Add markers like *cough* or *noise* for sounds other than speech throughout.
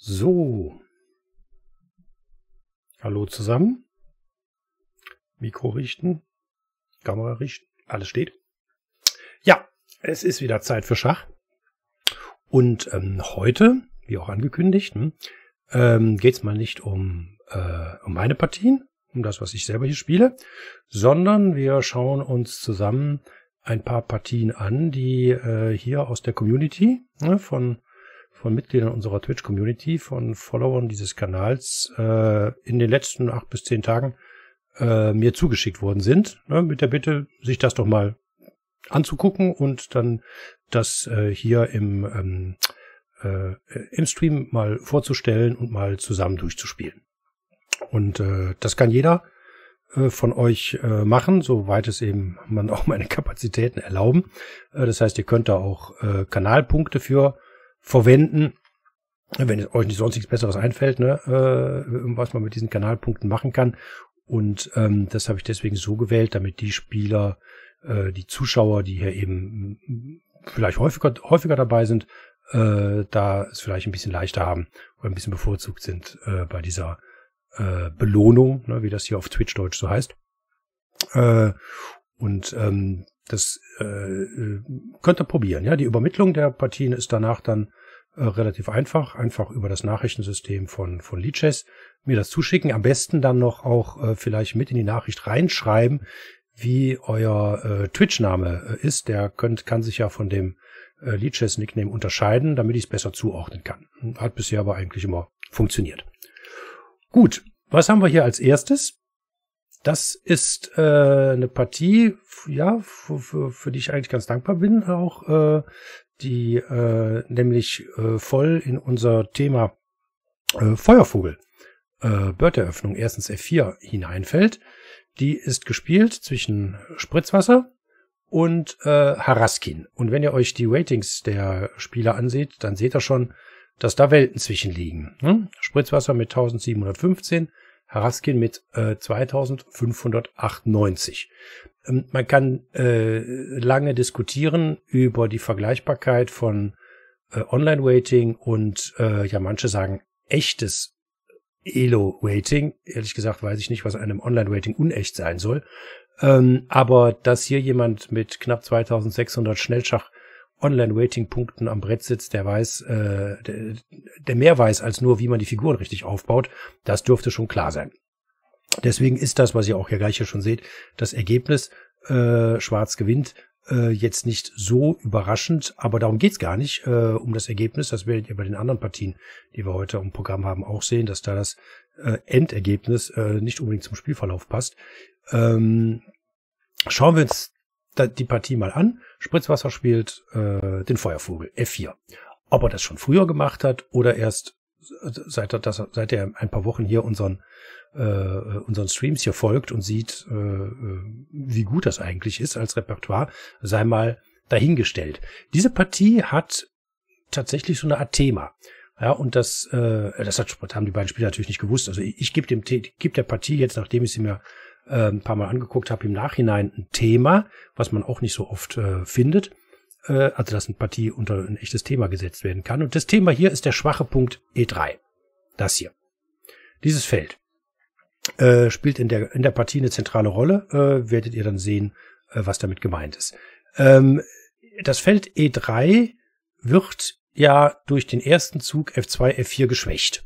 So. Hallo zusammen. Mikro richten, Kamera richten, alles steht. Ja, es ist wieder Zeit für Schach. Und ähm, heute, wie auch angekündigt, hm, ähm, geht es mal nicht um, äh, um meine Partien, um das, was ich selber hier spiele, sondern wir schauen uns zusammen ein paar Partien an, die äh, hier aus der Community ne, von von Mitgliedern unserer Twitch-Community, von Followern dieses Kanals äh, in den letzten acht bis zehn Tagen äh, mir zugeschickt worden sind, ne, mit der Bitte, sich das doch mal anzugucken und dann das äh, hier im, ähm, äh, im Stream mal vorzustellen und mal zusammen durchzuspielen. Und äh, das kann jeder äh, von euch äh, machen, soweit es eben man auch meine Kapazitäten erlauben. Äh, das heißt, ihr könnt da auch äh, Kanalpunkte für verwenden. Wenn euch nicht sonst nichts Besseres einfällt, ne, äh, was man mit diesen Kanalpunkten machen kann. Und ähm, das habe ich deswegen so gewählt, damit die Spieler, äh, die Zuschauer, die hier eben mm, vielleicht häufiger, häufiger dabei sind, äh, da es vielleicht ein bisschen leichter haben oder ein bisschen bevorzugt sind äh, bei dieser äh, Belohnung, ne, wie das hier auf Twitch Deutsch so heißt. Äh, und ähm, das äh, äh, könnt ihr probieren. Ja, die Übermittlung der Partien ist danach dann äh, relativ einfach. Einfach über das Nachrichtensystem von von Lichess mir das zuschicken. Am besten dann noch auch äh, vielleicht mit in die Nachricht reinschreiben, wie euer äh, Twitch-Name äh, ist. Der könnt, kann sich ja von dem äh, Lichess-Nickname unterscheiden, damit ich es besser zuordnen kann. Hat bisher aber eigentlich immer funktioniert. Gut, was haben wir hier als erstes? Das ist äh, eine Partie, ja, für, für, für die ich eigentlich ganz dankbar bin, auch äh, die äh, nämlich äh, voll in unser Thema äh, Feuervogel, äh, bird erstens F4 hineinfällt. Die ist gespielt zwischen Spritzwasser und äh, Haraskin. Und wenn ihr euch die Ratings der Spieler anseht, dann seht ihr schon, dass da Welten zwischenliegen. Hm? Ne? Spritzwasser mit 1715, Haraskin mit äh, 2598. Ähm, man kann äh, lange diskutieren über die Vergleichbarkeit von äh, Online-Waiting und äh, ja, manche sagen echtes Elo-Waiting. Ehrlich gesagt weiß ich nicht, was einem Online-Waiting unecht sein soll. Ähm, aber dass hier jemand mit knapp 2600 Schnellschach Online-Waiting-Punkten am Brett sitzt, der weiß, äh, der, der mehr weiß als nur, wie man die Figuren richtig aufbaut, das dürfte schon klar sein. Deswegen ist das, was ihr auch hier gleich hier schon seht, das Ergebnis äh, Schwarz gewinnt äh, jetzt nicht so überraschend, aber darum geht's gar nicht, äh, um das Ergebnis. Das werdet ihr bei den anderen Partien, die wir heute im Programm haben, auch sehen, dass da das äh, Endergebnis äh, nicht unbedingt zum Spielverlauf passt. Ähm, schauen wir uns die Partie mal an. Spritzwasser spielt äh, den Feuervogel F4. Ob er das schon früher gemacht hat oder erst äh, seit er, dass er, seit er ein paar Wochen hier unseren äh, unseren Streams hier folgt und sieht, äh, äh, wie gut das eigentlich ist als Repertoire, sei mal dahingestellt. Diese Partie hat tatsächlich so eine Art Thema. Ja, und das, äh, das hat, haben die beiden Spieler natürlich nicht gewusst. Also ich, ich gebe dem gebe der Partie jetzt, nachdem ich sie mir äh, ein paar Mal angeguckt habe, im Nachhinein ein Thema, was man auch nicht so oft äh, findet. Äh, also, dass eine Partie unter ein echtes Thema gesetzt werden kann. Und das Thema hier ist der schwache Punkt E3. Das hier. Dieses Feld äh, spielt in der, in der Partie eine zentrale Rolle. Äh, werdet ihr dann sehen, äh, was damit gemeint ist. Ähm, das Feld E3 wird ja durch den ersten Zug F2, F4 geschwächt.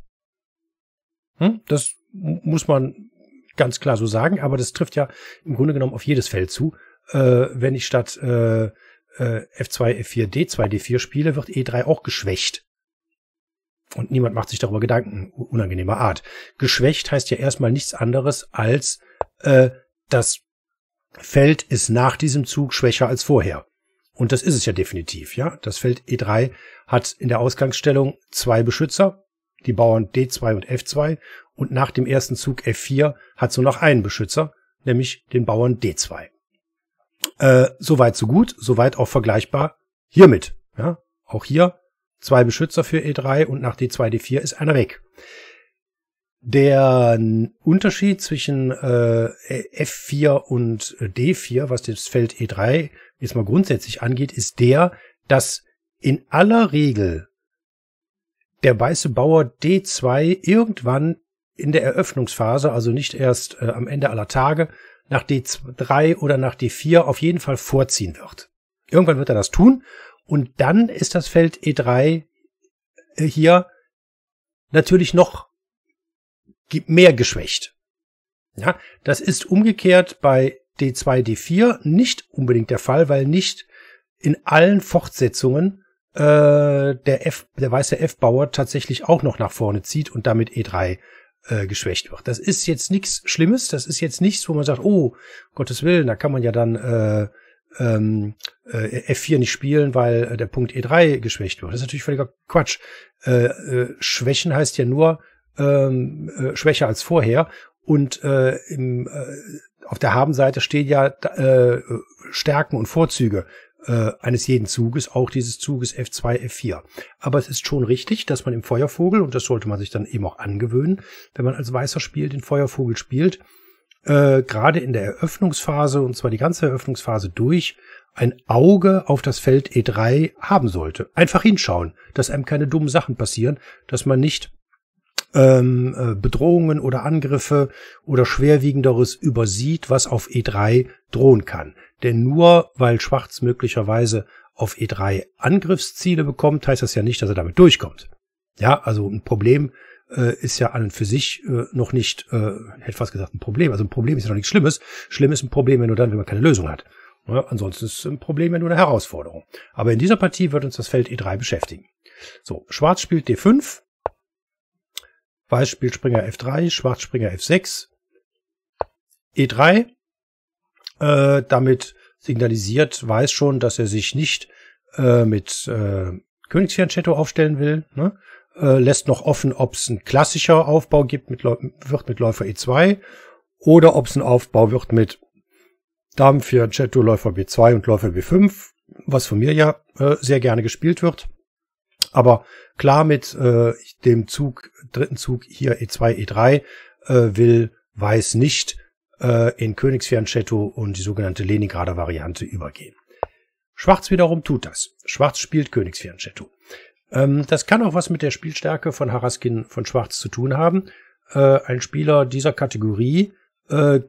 Hm? Das muss man ganz klar so sagen, aber das trifft ja im Grunde genommen auf jedes Feld zu. Äh, wenn ich statt äh, F2, F4, D2, D4 spiele, wird E3 auch geschwächt. Und niemand macht sich darüber Gedanken, unangenehmer Art. Geschwächt heißt ja erstmal nichts anderes als äh, das Feld ist nach diesem Zug schwächer als vorher. Und das ist es ja definitiv, ja. Das Feld E3 hat in der Ausgangsstellung zwei Beschützer, die Bauern D2 und F2 und nach dem ersten Zug F4 hat so noch einen Beschützer, nämlich den Bauern D2. Äh, soweit so gut, soweit auch vergleichbar hiermit. Ja, auch hier zwei Beschützer für E3 und nach D2, D4 ist einer weg. Der Unterschied zwischen äh, F4 und äh, D4, was das Feld E3 jetzt mal grundsätzlich angeht, ist der, dass in aller Regel der weiße Bauer D2 irgendwann in der Eröffnungsphase, also nicht erst äh, am Ende aller Tage, nach D3 oder nach D4 auf jeden Fall vorziehen wird. Irgendwann wird er das tun und dann ist das Feld E3 äh, hier natürlich noch mehr geschwächt. Ja, das ist umgekehrt bei D2, D4 nicht unbedingt der Fall, weil nicht in allen Fortsetzungen äh, der F, der weiße F-Bauer tatsächlich auch noch nach vorne zieht und damit E3 äh, geschwächt wird. Das ist jetzt nichts Schlimmes, das ist jetzt nichts, wo man sagt, oh, Gottes Willen, da kann man ja dann äh, ähm, äh, F4 nicht spielen, weil äh, der Punkt E3 geschwächt wird. Das ist natürlich völliger Quatsch. Äh, äh, schwächen heißt ja nur ähm, äh, schwächer als vorher. Und äh, im, äh, auf der Habenseite stehen ja äh, Stärken und Vorzüge äh, eines jeden Zuges, auch dieses Zuges F2, F4. Aber es ist schon richtig, dass man im Feuervogel, und das sollte man sich dann eben auch angewöhnen, wenn man als Weißer spielt, den Feuervogel spielt, äh, gerade in der Eröffnungsphase, und zwar die ganze Eröffnungsphase durch, ein Auge auf das Feld E3 haben sollte. Einfach hinschauen, dass einem keine dummen Sachen passieren, dass man nicht ähm, äh, Bedrohungen oder Angriffe oder schwerwiegenderes übersieht, was auf E3 drohen kann. Denn nur weil Schwarz möglicherweise auf E3 Angriffsziele bekommt, heißt das ja nicht, dass er damit durchkommt. Ja, also ein Problem äh, ist ja an und für sich äh, noch nicht, äh, hätte fast gesagt, ein Problem. Also ein Problem ist ja noch nichts Schlimmes. Schlimm ist ein Problem, wenn nur dann, wenn man keine Lösung hat. Ja, ansonsten ist ein Problem ja nur eine Herausforderung. Aber in dieser Partie wird uns das Feld E3 beschäftigen. So, Schwarz spielt D5. Weiß spielt Springer F3, Schwarz Springer F6, E3. Äh, damit signalisiert Weiß schon, dass er sich nicht äh, mit äh, Königskernschetto aufstellen will. Ne? Äh, lässt noch offen, ob es ein klassischer Aufbau gibt, mit wird mit Läufer E2 oder ob es ein Aufbau wird mit Dame 4, Chetto, Läufer B2 und Läufer B5, was von mir ja äh, sehr gerne gespielt wird aber klar mit äh, dem Zug, dritten Zug hier E2, E3 äh, will Weiß nicht äh, in Königsfernschetto und die sogenannte Leningrader Variante übergehen. Schwarz wiederum tut das. Schwarz spielt Königsfernschetto. Ähm, das kann auch was mit der Spielstärke von Haraskin von Schwarz zu tun haben. Äh, ein Spieler dieser Kategorie äh,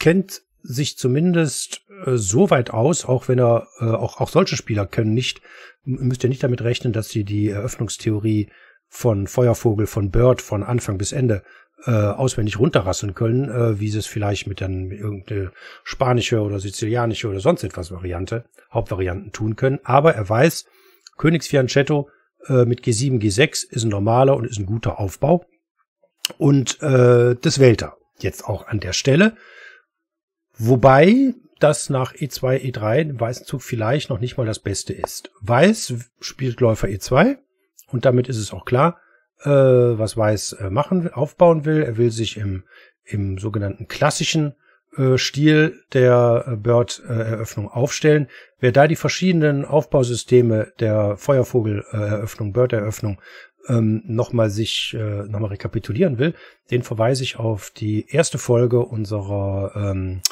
kennt sich zumindest äh, so weit aus, auch wenn er, äh, auch, auch solche Spieler können nicht, müsst ihr nicht damit rechnen, dass sie die Eröffnungstheorie von Feuervogel, von Bird von Anfang bis Ende äh, auswendig runterrasseln können, äh, wie sie es vielleicht mit dann irgendeine spanische oder sizilianische oder sonst etwas Variante, Hauptvarianten tun können. Aber er weiß, Königs äh, mit G7, G6 ist ein normaler und ist ein guter Aufbau. Und äh, das wählt er jetzt auch an der Stelle. Wobei das nach E2, E3 im weißen Zug vielleicht noch nicht mal das Beste ist. Weiß spielt Läufer E2 und damit ist es auch klar, äh, was Weiß äh, machen, aufbauen will. Er will sich im, im sogenannten klassischen äh, Stil der äh, Bird-Eröffnung äh, aufstellen. Wer da die verschiedenen Aufbausysteme der Feuervogel-Eröffnung, Bird-Eröffnung ähm, nochmal sich nochmal rekapitulieren will, den verweise ich auf die erste Folge unserer ähm,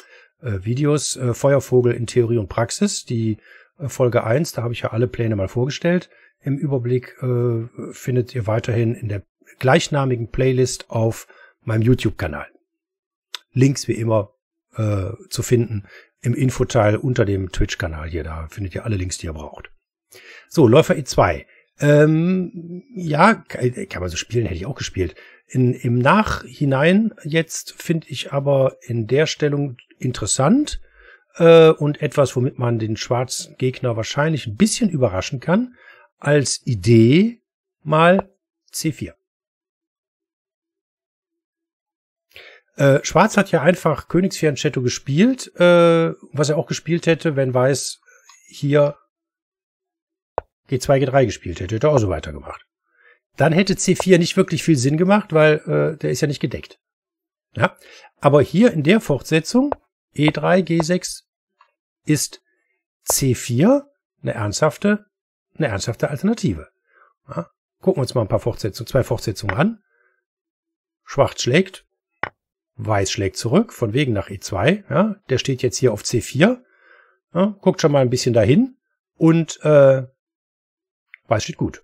äh, Videos, äh, Feuervogel in Theorie und Praxis, die äh, Folge 1, da habe ich ja alle Pläne mal vorgestellt. Im Überblick äh, findet ihr weiterhin in der gleichnamigen Playlist auf meinem YouTube-Kanal. Links wie immer äh, zu finden im Infoteil unter dem Twitch-Kanal hier. Da findet ihr alle Links, die ihr braucht. So, Läufer E2. Ähm, ja, kann man so spielen, hätte ich auch gespielt. In, Im Nachhinein jetzt finde ich aber in der Stellung interessant äh, und etwas, womit man den schwarzen Gegner wahrscheinlich ein bisschen überraschen kann, als Idee mal C4. Äh, Schwarz hat ja einfach Königsfernschetto gespielt, äh, was er auch gespielt hätte, wenn Weiß hier G2, G3 gespielt hätte, hätte er auch so weitergemacht dann hätte C4 nicht wirklich viel Sinn gemacht, weil äh, der ist ja nicht gedeckt. Ja? Aber hier in der Fortsetzung, E3, G6, ist C4 eine ernsthafte, eine ernsthafte Alternative. Ja? Gucken wir uns mal ein paar Fortsetzungen, zwei Fortsetzungen an. Schwarz schlägt, Weiß schlägt zurück, von wegen nach E2. Ja? Der steht jetzt hier auf C4. Ja? Guckt schon mal ein bisschen dahin. Und äh, Weiß steht gut.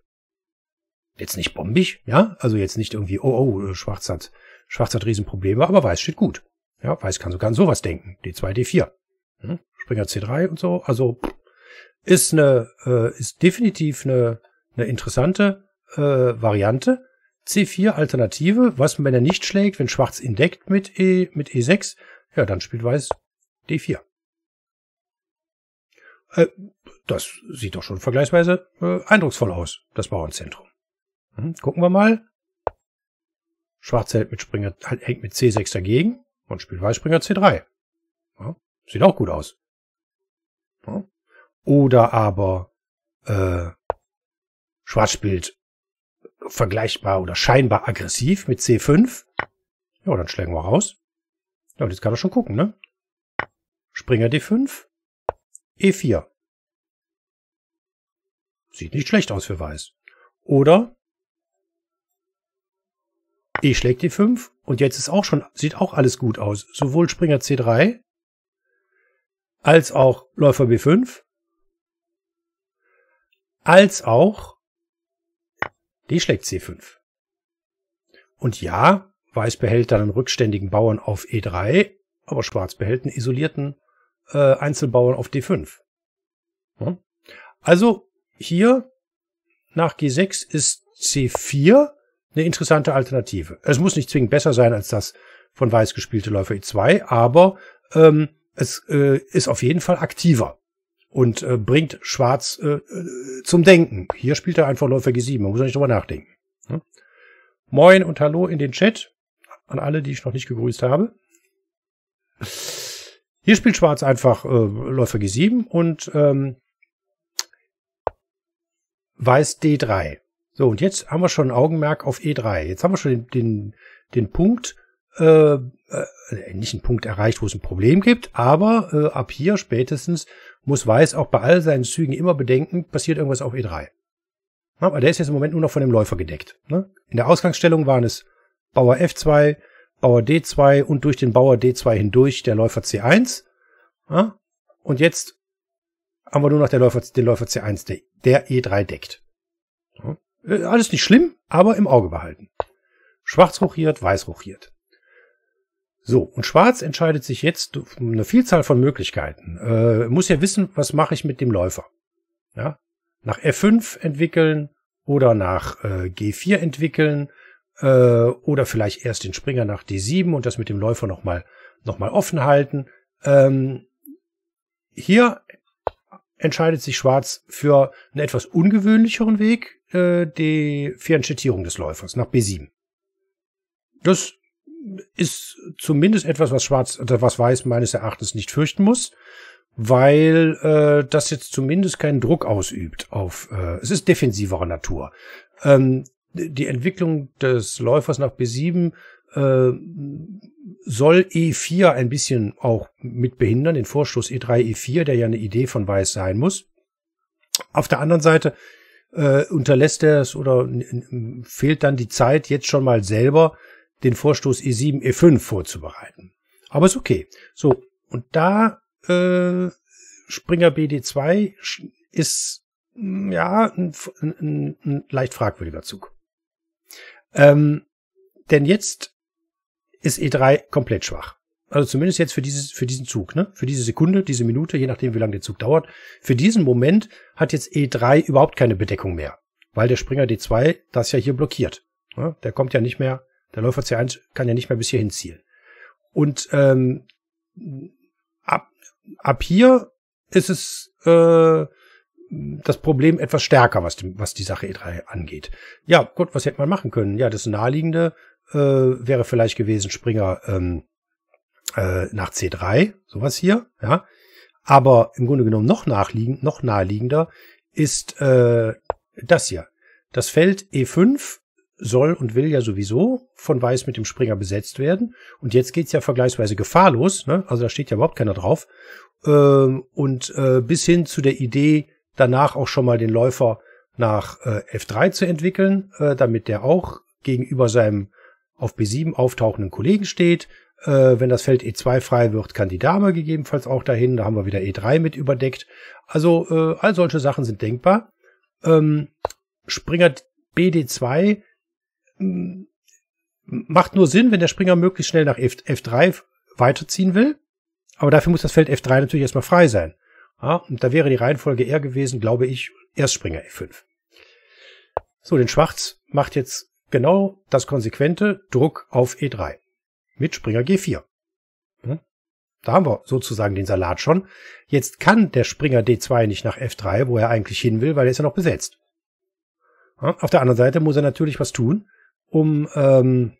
Jetzt nicht bombig, ja, also jetzt nicht irgendwie, oh, oh, äh, Schwarz hat, Schwarz hat Riesenprobleme, aber Weiß steht gut. Ja, Weiß kann sogar an sowas denken. D2, D4. Hm? Springer C3 und so. Also ist eine, äh, ist definitiv eine, eine interessante äh, Variante. C4 Alternative, was wenn er nicht schlägt, wenn Schwarz entdeckt mit, e, mit E6, ja, dann spielt Weiß D4. Äh, das sieht doch schon vergleichsweise äh, eindrucksvoll aus, das Bauernzentrum. Hm, gucken wir mal. Schwarz hält mit Springer, halt, hängt mit C6 dagegen und spielt Weiß Springer C3. Ja, sieht auch gut aus. Ja. Oder aber äh, Schwarz spielt vergleichbar oder scheinbar aggressiv mit C5. Ja, dann schlagen wir raus. Ja, und jetzt kann er schon gucken, ne? Springer D5, E4. Sieht nicht schlecht aus für Weiß. Oder E schlägt die 5 und jetzt ist auch schon, sieht auch alles gut aus. Sowohl Springer C3 als auch Läufer B5 als auch D schlägt C5. Und ja, Weiß behält dann einen rückständigen Bauern auf E3, aber Schwarz behält einen isolierten äh, Einzelbauern auf D5. Hm? Also hier nach G6 ist C4 eine interessante Alternative. Es muss nicht zwingend besser sein als das von Weiß gespielte Läufer E2, aber ähm, es äh, ist auf jeden Fall aktiver und äh, bringt Schwarz äh, äh zum Denken. Hier spielt er einfach Läufer G7, man muss ja nicht drüber nachdenken. Hm? Moin und Hallo in den Chat an alle, die ich noch nicht gegrüßt habe. Hier spielt Schwarz einfach äh, Läufer G7 und ähm, Weiß D3. So, und jetzt haben wir schon Augenmerk auf E3. Jetzt haben wir schon den, den, den Punkt, äh, äh, äh, nicht einen Punkt erreicht, wo es ein Problem gibt, aber äh, ab hier spätestens muss Weiß auch bei all seinen Zügen immer bedenken, passiert irgendwas auf E3. Ja, aber der ist jetzt im Moment nur noch von dem Läufer gedeckt. Ne? In der Ausgangsstellung waren es Bauer F2, Bauer D2 und durch den Bauer D2 hindurch der Läufer C1. Ja? Und jetzt haben wir nur noch den Läufer, den Läufer C1, der, der E3 deckt. Ja? Äh, alles nicht schlimm, aber im Auge behalten. Schwarz rochiert, weiß rochiert. So, und Schwarz entscheidet sich jetzt eine Vielzahl von Möglichkeiten. Äh, muss ja wissen, was mache ich mit dem Läufer. Ja? Nach F5 entwickeln oder nach äh, G4 entwickeln äh, oder vielleicht erst den Springer nach D7 und das mit dem Läufer nochmal noch mal offen halten. Ähm, hier entscheidet sich Schwarz für einen etwas ungewöhnlicheren Weg, äh, die Fernschittierung des Läufers nach B7. Das ist zumindest etwas, was Schwarz oder äh, was Weiß meines Erachtens nicht fürchten muss, weil äh, das jetzt zumindest keinen Druck ausübt auf. Äh, es ist defensiverer Natur. Ähm, die Entwicklung des Läufers nach B7 äh, soll E4 ein bisschen auch mit behindern, den Vorstoß E3, E4, der ja eine Idee von Weiß sein muss. Auf der anderen Seite äh, unterlässt er es oder fehlt dann die Zeit, jetzt schon mal selber den Vorstoß E7, E5 vorzubereiten. Aber ist okay. So, und da äh, Springer BD2 ist hm, ja ein, ein, ein leicht fragwürdiger Zug. Ähm, denn jetzt ist E3 komplett schwach also zumindest jetzt für dieses, für diesen Zug, ne? Für diese Sekunde, diese Minute, je nachdem, wie lange der Zug dauert. Für diesen Moment hat jetzt E3 überhaupt keine Bedeckung mehr, weil der Springer D2 das ja hier blockiert. Ne? Der kommt ja nicht mehr, der Läufer C1 kann ja nicht mehr bis hierhin zielen. Und ähm, ab, ab hier ist es äh, das Problem etwas stärker, was, die, was die Sache E3 angeht. Ja, gut, was hätte man machen können? Ja, das naheliegende äh, wäre vielleicht gewesen, Springer ähm, äh, nach C3, sowas hier, ja. Aber im Grunde genommen noch nachliegend, noch naheliegender ist äh, das hier. Das Feld E5 soll und will ja sowieso von Weiß mit dem Springer besetzt werden. Und jetzt geht's ja vergleichsweise gefahrlos, ne? also da steht ja überhaupt keiner drauf. Ähm, und äh, bis hin zu der Idee, danach auch schon mal den Läufer nach äh, F3 zu entwickeln, äh, damit der auch gegenüber seinem auf B7 auftauchenden Kollegen steht, äh, wenn das Feld E2 frei wird, kann die Dame gegebenenfalls auch dahin. Da haben wir wieder E3 mit überdeckt. Also äh, all solche Sachen sind denkbar. Ähm, Springer BD2 mh, hm, macht nur Sinn, wenn der Springer möglichst schnell nach F F3 weiterziehen will. Aber dafür muss das Feld F3 natürlich erstmal frei sein. Ja, und da wäre die Reihenfolge eher gewesen, glaube ich, erst Springer F5. So, den Schwarz macht jetzt genau das konsequente Druck auf E3 mit Springer G4. Hm? Da haben wir sozusagen den Salat schon. Jetzt kann der Springer D2 nicht nach F3, wo er eigentlich hin will, weil er ist ja noch besetzt. Auf der anderen Seite muss er natürlich was tun, um ähm,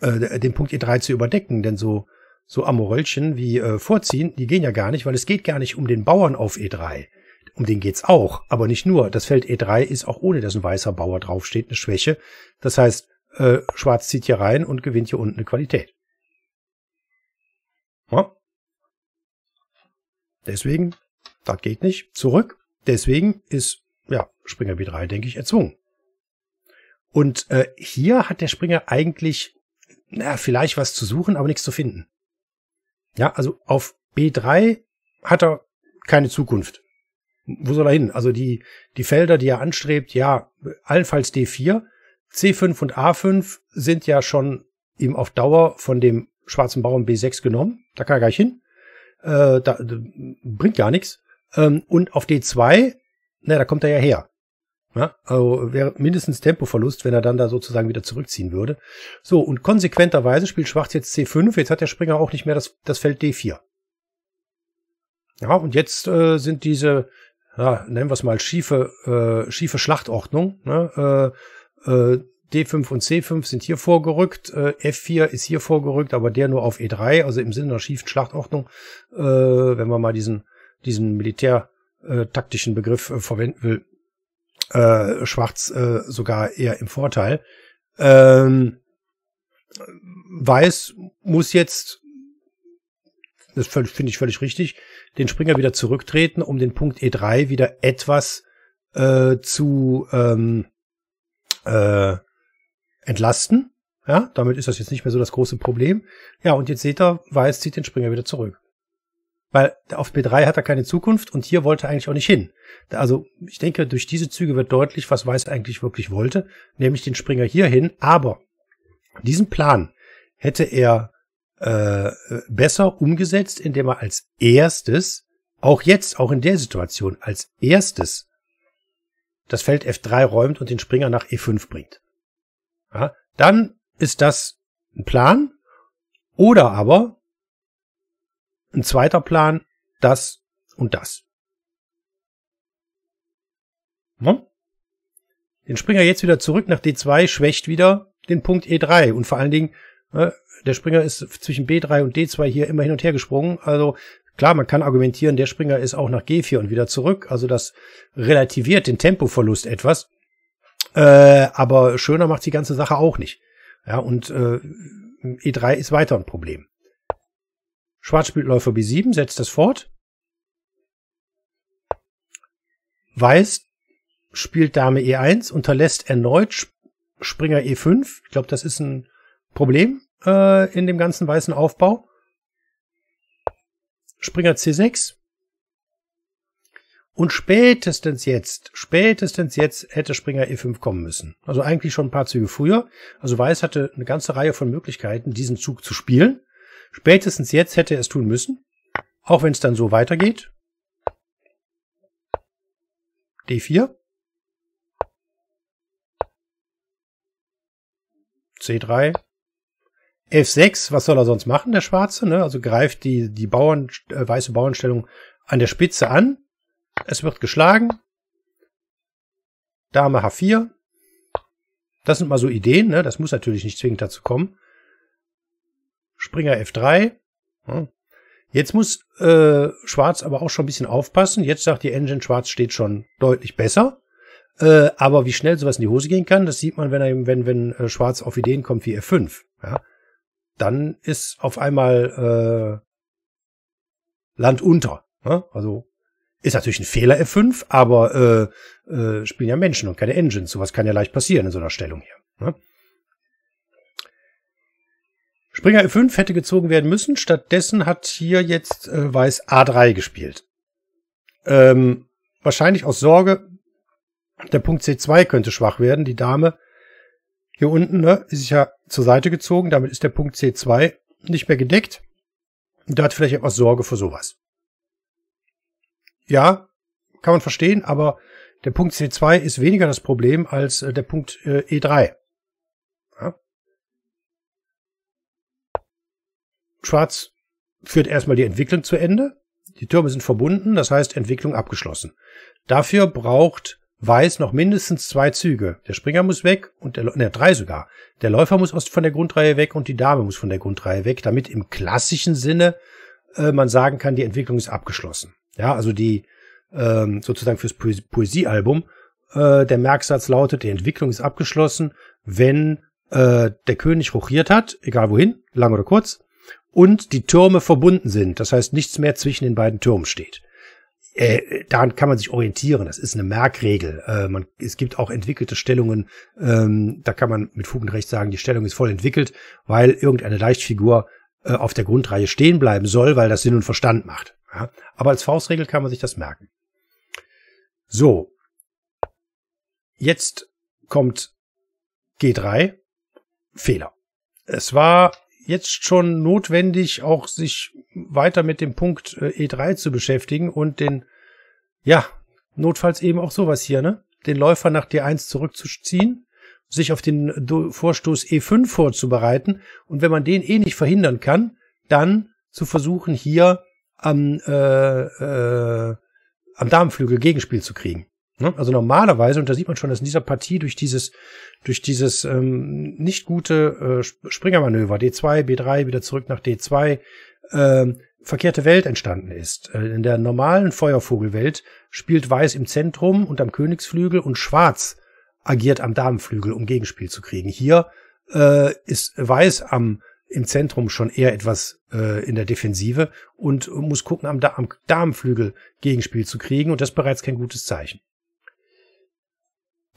äh, den Punkt E3 zu überdecken, denn so so Amoröllchen wie äh, Vorziehen, die gehen ja gar nicht, weil es geht gar nicht um den Bauern auf E3. Um den geht's auch, aber nicht nur. Das Feld E3 ist auch ohne, dass ein weißer Bauer draufsteht, eine Schwäche. Das heißt, äh, Schwarz zieht hier rein und gewinnt hier unten eine Qualität. Ja. Deswegen, das geht nicht, zurück. Deswegen ist, ja, Springer B3, denke ich, erzwungen. Und äh, hier hat der Springer eigentlich, na, vielleicht was zu suchen, aber nichts zu finden. Ja, also auf B3 hat er keine Zukunft. Wo soll er hin? Also die, die Felder, die er anstrebt, ja, allenfalls D4, C5 und A5 sind ja schon eben auf Dauer von dem schwarzen Bauern B6 genommen. Da kann er gar nicht hin. Äh, da, bringt gar nichts. Ähm, und auf D2, na, da kommt er ja her. Ja, also wäre mindestens Tempoverlust, wenn er dann da sozusagen wieder zurückziehen würde. So, und konsequenterweise spielt Schwarz jetzt C5, jetzt hat der Springer auch nicht mehr das, das Feld D4. Ja, und jetzt äh, sind diese, ja, nennen wir es mal, schiefe, äh, schiefe Schlachtordnung, ne, äh, äh, D5 und C5 sind hier vorgerückt, äh, F4 ist hier vorgerückt, aber der nur auf E3, also im Sinne einer schiefen Schlachtordnung, äh, wenn man mal diesen, diesen militärtaktischen Begriff verwenden will. Schwarz sogar eher im Vorteil. Ähm, Weiß muss jetzt, das finde ich völlig richtig, den Springer wieder zurücktreten, um den Punkt E3 wieder etwas zu ähm, äh, entlasten. Ja, damit ist das jetzt nicht mehr so das große Problem. Ja, und jetzt seht ihr, Weiß zieht den Springer wieder zurück. Weil auf B3 hat er keine Zukunft und hier wollte er eigentlich auch nicht hin. Also ich denke, durch diese Züge wird deutlich, was Weiß eigentlich wirklich wollte, nämlich den Springer hier hin. Aber diesen Plan hätte er äh, besser umgesetzt, indem er als erstes, auch jetzt, auch in der Situation, als erstes das Feld F3 räumt und den Springer nach E5 bringt. Ja, dann ist das ein Plan. Oder aber ein zweiter Plan, das und das. Hm? Den Springer jetzt wieder zurück nach D2 schwächt wieder den Punkt E3 und vor allen Dingen äh, der Springer ist zwischen B3 und D2 hier immer hin und her gesprungen. Also Klar, man kann argumentieren, der Springer ist auch nach G4 und wieder zurück. Also das relativiert den Tempoverlust etwas. Äh, aber schöner macht die ganze Sache auch nicht. Ja, und äh, E3 ist weiter ein Problem. Schwarz spielt Läufer B7, setzt das fort. Weiß spielt Dame E1, unterlässt erneut Springer E5. Ich glaube, das ist ein Problem äh, in dem ganzen weißen Aufbau. Springer C6. Und spätestens jetzt, spätestens jetzt hätte Springer E5 kommen müssen. Also eigentlich schon ein paar Züge früher. Also Weiß hatte eine ganze Reihe von Möglichkeiten, diesen Zug zu spielen. Spätestens jetzt hätte er es tun müssen. Auch wenn es dann so weitergeht. D4. C3. F6, was soll er sonst machen, der Schwarze? Ne? Also greift die, die Bauern, äh, weiße Bauernstellung an der Spitze an. Es wird geschlagen. Dame H4. Das sind mal so Ideen, ne? Das muss natürlich nicht zwingend dazu kommen. Springer F3. Jetzt muss äh, Schwarz aber auch schon ein bisschen aufpassen. Jetzt sagt die Engine, Schwarz steht schon deutlich besser. Äh, aber wie schnell sowas in die Hose gehen kann, das sieht man, wenn, er, wenn, wenn äh, Schwarz auf Ideen kommt wie F5. Ja? dann ist auf einmal äh, Land unter. Ne? Also ist natürlich ein Fehler F5, aber äh, äh, spielen ja Menschen und keine Engines. Sowas kann ja leicht passieren in so einer Stellung hier. Ne? Springer F5 hätte gezogen werden müssen. Stattdessen hat hier jetzt äh, Weiß A3 gespielt. Ähm, wahrscheinlich aus Sorge, der Punkt C2 könnte schwach werden. Die Dame hier unten ne, ist es ja zur Seite gezogen, damit ist der Punkt C2 nicht mehr gedeckt. Da hat vielleicht etwas Sorge vor sowas. Ja, kann man verstehen, aber der Punkt C2 ist weniger das Problem als äh, der Punkt äh, E3. Ja. Schwarz führt erstmal die Entwicklung zu Ende. Die Türme sind verbunden, das heißt Entwicklung abgeschlossen. Dafür braucht weiß noch mindestens zwei Züge. Der Springer muss weg und der, ne, drei sogar. Der Läufer muss aus, von der Grundreihe weg und die Dame muss von der Grundreihe weg, damit im klassischen Sinne äh, man sagen kann, die Entwicklung ist abgeschlossen. Ja, also die ähm, sozusagen fürs Poesiealbum äh, der Merksatz lautet: Die Entwicklung ist abgeschlossen, wenn äh, der König rochiert hat, egal wohin, lang oder kurz, und die Türme verbunden sind. Das heißt, nichts mehr zwischen den beiden Türmen steht äh, daran kann man sich orientieren. Das ist eine Merkregel. Äh, man, es gibt auch entwickelte Stellungen, ähm, da kann man mit Fug und Recht sagen, die Stellung ist voll entwickelt, weil irgendeine Leichtfigur äh, auf der Grundreihe stehen bleiben soll, weil das Sinn und Verstand macht. Ja? Aber als Faustregel kann man sich das merken. So. Jetzt kommt G3. Fehler. Es war jetzt schon notwendig, auch sich weiter mit dem Punkt äh, E3 zu beschäftigen und den, ja, notfalls eben auch sowas hier, ne? Den Läufer nach D1 zurückzuziehen, sich auf den äh, Vorstoß E5 vorzubereiten und wenn man den eh nicht verhindern kann, dann zu versuchen, hier am, äh, äh, am Damenflügel Gegenspiel zu kriegen. Ne? Also normalerweise, und da sieht man schon, dass in dieser Partie durch dieses, durch dieses ähm, nicht gute äh, Springermanöver, D2, B3, wieder zurück nach D2, äh, verkehrte Welt entstanden ist. Äh, in der normalen Feuervogelwelt spielt Weiß im Zentrum und am Königsflügel und Schwarz agiert am Damenflügel, um Gegenspiel zu kriegen. Hier äh, ist Weiß am im Zentrum schon eher etwas äh, in der Defensive und muss gucken, am, da am Damenflügel Gegenspiel zu kriegen und das ist bereits kein gutes Zeichen.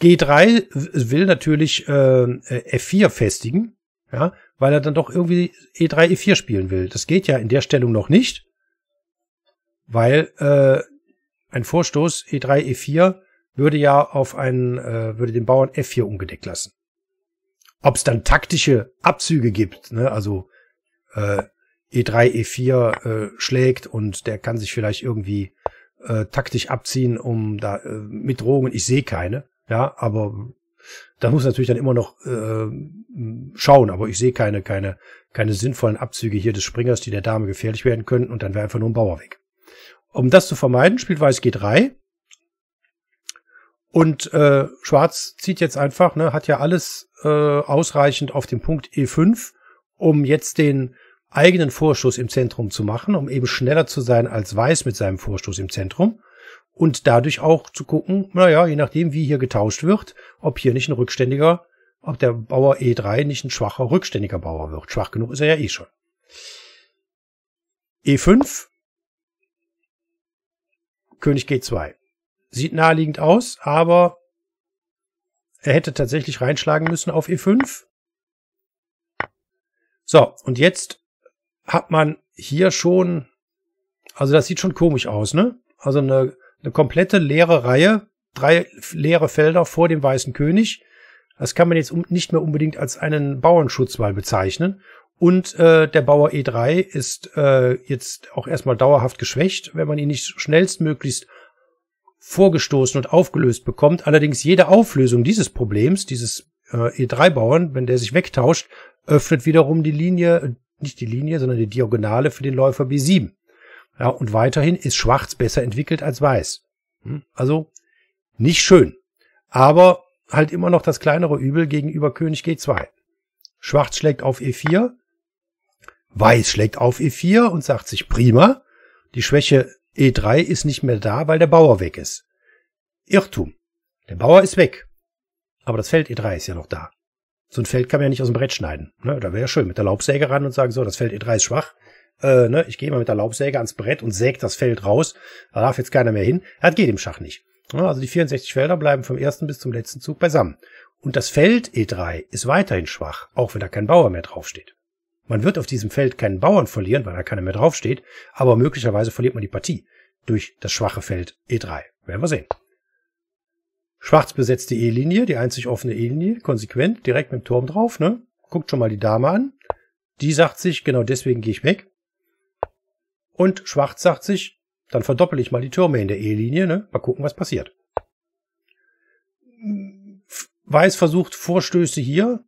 G3 will natürlich äh, F4 festigen, ja, weil er dann doch irgendwie E3, E4 spielen will. Das geht ja in der Stellung noch nicht, weil äh, ein Vorstoß E3, E4 würde ja auf einen, äh, würde den Bauern F4 ungedeckt lassen. Ob es dann taktische Abzüge gibt, ne? also äh, E3, E4 äh, schlägt und der kann sich vielleicht irgendwie äh, taktisch abziehen, um da äh, mit Drohungen, ich sehe keine. Ja, aber da muss natürlich dann immer noch äh, schauen, aber ich sehe keine, keine, keine sinnvollen Abzüge hier des Springers, die der Dame gefährlich werden könnten und dann wäre einfach nur ein Bauer weg. Um das zu vermeiden, spielt Weiß G3. Und äh, Schwarz zieht jetzt einfach, ne, hat ja alles äh, ausreichend auf dem Punkt E5, um jetzt den eigenen Vorstoß im Zentrum zu machen, um eben schneller zu sein als Weiß mit seinem Vorstoß im Zentrum und dadurch auch zu gucken, naja, je nachdem, wie hier getauscht wird, ob hier nicht ein rückständiger, ob der Bauer E3 nicht ein schwacher, rückständiger Bauer wird. Schwach genug ist er ja eh schon. E5, König G2. Sieht naheliegend aus, aber er hätte tatsächlich reinschlagen müssen auf E5. So, und jetzt hat man hier schon, also das sieht schon komisch aus, ne? Also eine eine komplette leere Reihe, drei leere Felder vor dem Weißen König. Das kann man jetzt nicht mehr unbedingt als einen Bauernschutz bezeichnen. Und äh, der Bauer E3 ist äh, jetzt auch erstmal dauerhaft geschwächt, wenn man ihn nicht schnellstmöglichst vorgestoßen und aufgelöst bekommt. Allerdings jede Auflösung dieses Problems, dieses äh, E3-Bauern, wenn der sich wegtauscht, öffnet wiederum die Linie, äh, nicht die Linie, sondern die Diagonale für den Läufer B7. Ja, und weiterhin ist schwarz besser entwickelt als weiß. Hm? Also nicht schön, aber halt immer noch das kleinere Übel gegenüber König G2. Schwarz schlägt auf E4, Weiß schlägt auf E4 und sagt sich prima, die Schwäche E3 ist nicht mehr da, weil der Bauer weg ist. Irrtum. Der Bauer ist weg. Aber das Feld E3 ist ja noch da. So ein Feld kann man ja nicht aus dem Brett schneiden. Ne? Da wäre ja schön mit der Laubsäge ran und sagen, so, das Feld E3 ist schwach, äh, ne, ich gehe mal mit der Laubsäge ans Brett und säge das Feld raus, da darf jetzt keiner mehr hin. Das geht im Schach nicht. Also die 64 Felder bleiben vom ersten bis zum letzten Zug beisammen. Und das Feld E3 ist weiterhin schwach, auch wenn da kein Bauer mehr draufsteht. Man wird auf diesem Feld keinen Bauern verlieren, weil da keiner mehr draufsteht, aber möglicherweise verliert man die Partie durch das schwache Feld E3. Werden wir sehen. Schwarz besetzt die E-Linie, die einzig offene E-Linie, konsequent, direkt mit dem Turm drauf, ne? Guckt schon mal die Dame an. Die sagt sich, genau deswegen gehe ich weg. Und Schwarz sagt sich, dann verdoppel ich mal die Türme in der E-Linie, ne? Mal gucken, was passiert. Weiß versucht Vorstöße hier